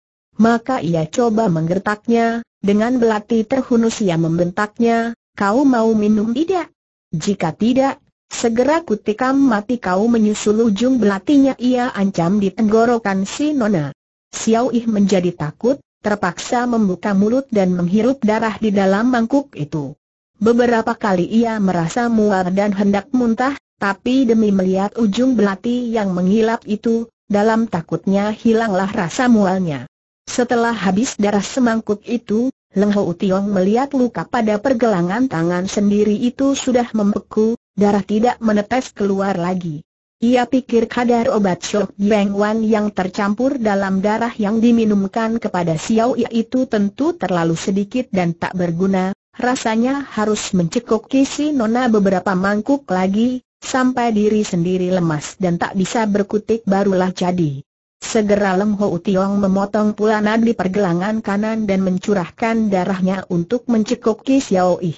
Speaker 1: Maka ia coba menggertaknya, dengan belati terhunus ia membentaknya, kau mau minum tidak? Jika tidak, segera kutikam mati kau menyusul ujung belatinya ia ancam di tenggorokan si Nona. Xiao Yi menjadi takut, terpaksa membuka mulut dan menghirup darah di dalam mangkuk itu. Beberapa kali ia merasa mual dan hendak muntah, tapi demi melihat ujung belati yang mengilap itu, dalam takutnya hilanglah rasa mualnya. Setelah habis darah semangkuk itu, Leng Hou Tiong melihat luka pada pergelangan tangan sendiri itu sudah membeku, darah tidak menetes keluar lagi. Ia pikir kadar obat Shok Beng Wan yang tercampur dalam darah yang diminumkan kepada Xiao Yi itu tentu terlalu sedikit dan tak berguna, rasanya harus mencekok kisi nona beberapa mangkuk lagi, sampai diri sendiri lemas dan tak bisa berkutik barulah jadi. Segera Lem Ho Tiong memotong pula nadi pergelangan kanan dan mencurahkan darahnya untuk mencekok Ki Xiao Yi.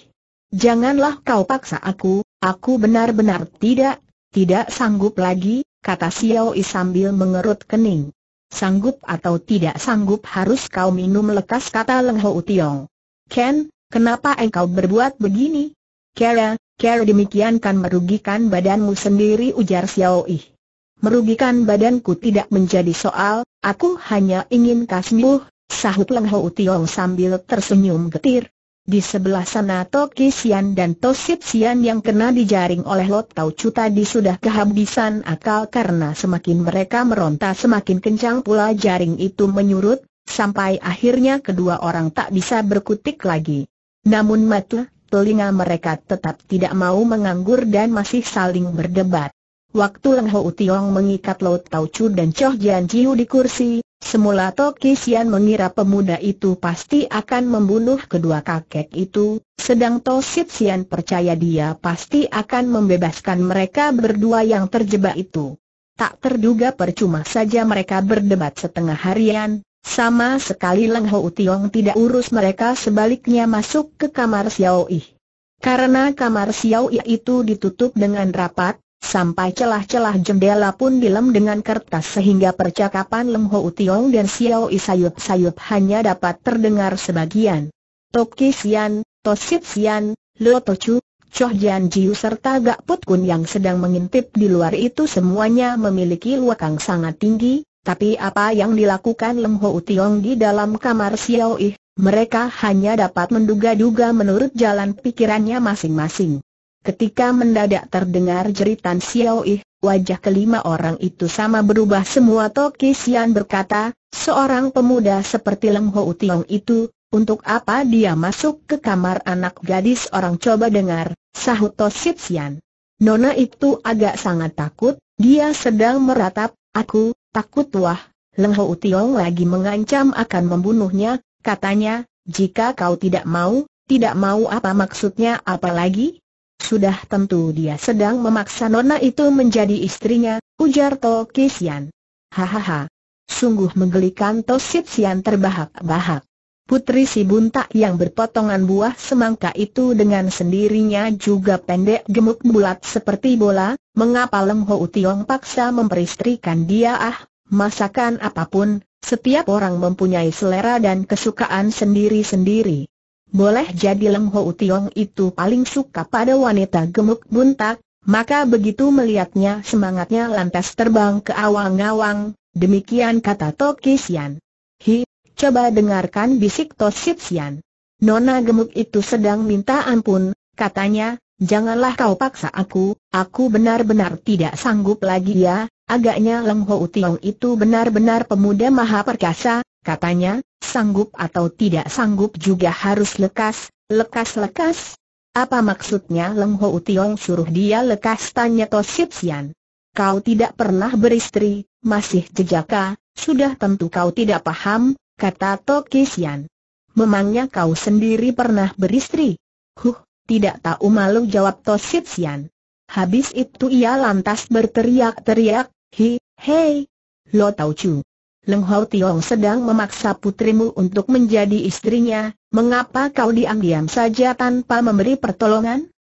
Speaker 1: Janganlah kau paksa aku, aku benar-benar tidak, tidak sanggup lagi, kata Xiao Yi sambil mengerut kening. Sanggup atau tidak sanggup harus kau minum lekas kata Leng Ho Tiong. Ken, kenapa engkau berbuat begini? Kera, kera demikian kan merugikan badanmu sendiri ujar Xiao Yi. Merugikan badanku tidak menjadi soal, aku hanya ingin kasmuh, sahut Leng Ho Tiong sambil tersenyum getir. Di sebelah sana Toki Sian dan Tosip Sian yang kena dijaring oleh Lot Tau Chu tadi sudah kehabisan akal karena semakin mereka meronta semakin kencang pula jaring itu menyurut, sampai akhirnya kedua orang tak bisa berkutik lagi. Namun matuh, telinga mereka tetap tidak mau menganggur dan masih saling berdebat. Waktu Leng Ho Utiong mengikat Lo Tau Chu dan Choh Jian Jiu di kursi, semula To Kisian mengira pemuda itu pasti akan membunuh kedua kakek itu, sedang To Sip Sian percaya dia pasti akan membebaskan mereka berdua yang terjebak itu. Tak terduga percuma saja mereka berdebat setengah harian, sama sekali Leng Ho Utiong tidak urus mereka sebaliknya masuk ke kamar Xiao Yi. Karena kamar Xiao Yi itu ditutup dengan rapat, sampai celah-celah jendela pun dilem dengan kertas sehingga percakapan Lem Ho Tiong dan Xiao Yi sayup Sayup hanya dapat terdengar sebagian. Toki Sian, Tosip Sian, Lo Tochu, Choh Jian Jiu serta Gak Put Kun yang sedang mengintip di luar itu semuanya memiliki luakang sangat tinggi, tapi apa yang dilakukan Lem Ho Tiong di dalam kamar Xiao Yi, mereka hanya dapat menduga-duga menurut jalan pikirannya masing-masing. Ketika mendadak terdengar jeritan Xiao Yi, wajah kelima orang itu sama berubah semua Toki Xian berkata, seorang pemuda seperti Leng Ho Utiong itu, untuk apa dia masuk ke kamar anak gadis orang coba dengar, sahut Tosip Xian. Nona itu agak sangat takut, dia sedang meratap, aku, takut wah. Leng Ho Utiong lagi mengancam akan membunuhnya, katanya, jika kau tidak mau, tidak mau apa maksudnya apalagi? Sudah tentu dia sedang memaksa nona itu menjadi istrinya, ujar To Kisian. Hahaha. Sungguh menggelikan To Sian terbahak-bahak. Putri si buntak yang berpotongan buah semangka itu dengan sendirinya juga pendek gemuk bulat seperti bola, mengapa Leng Ho Tiong paksa memperistrikan dia ah, masakan apapun, setiap orang mempunyai selera dan kesukaan sendiri-sendiri boleh jadi Leng Ho Tiong itu paling suka pada wanita gemuk buntak, maka begitu melihatnya semangatnya lantas terbang ke awang-awang, demikian kata Tokisian. Hi, coba dengarkan bisik Sian. Nona gemuk itu sedang minta ampun, katanya, janganlah kau paksa aku, aku benar-benar tidak sanggup lagi ya, Agaknya Leng Ho Tiong itu benar-benar pemuda maha perkasa, katanya, sanggup atau tidak sanggup juga harus lekas, lekas-lekas. Apa maksudnya Leng Ho Tiong suruh dia lekas tanya Tosip Sian? Kau tidak pernah beristri, masih jejaka, sudah tentu kau tidak paham, kata sian. Memangnya kau sendiri pernah beristri? Huh, tidak tahu malu jawab Tosip Sian. Habis itu ia lantas berteriak-teriak, Hi, hei, lo tau cu. Leng Hau Tiong sedang memaksa putrimu untuk menjadi istrinya, mengapa kau diam-diam saja tanpa memberi pertolongan?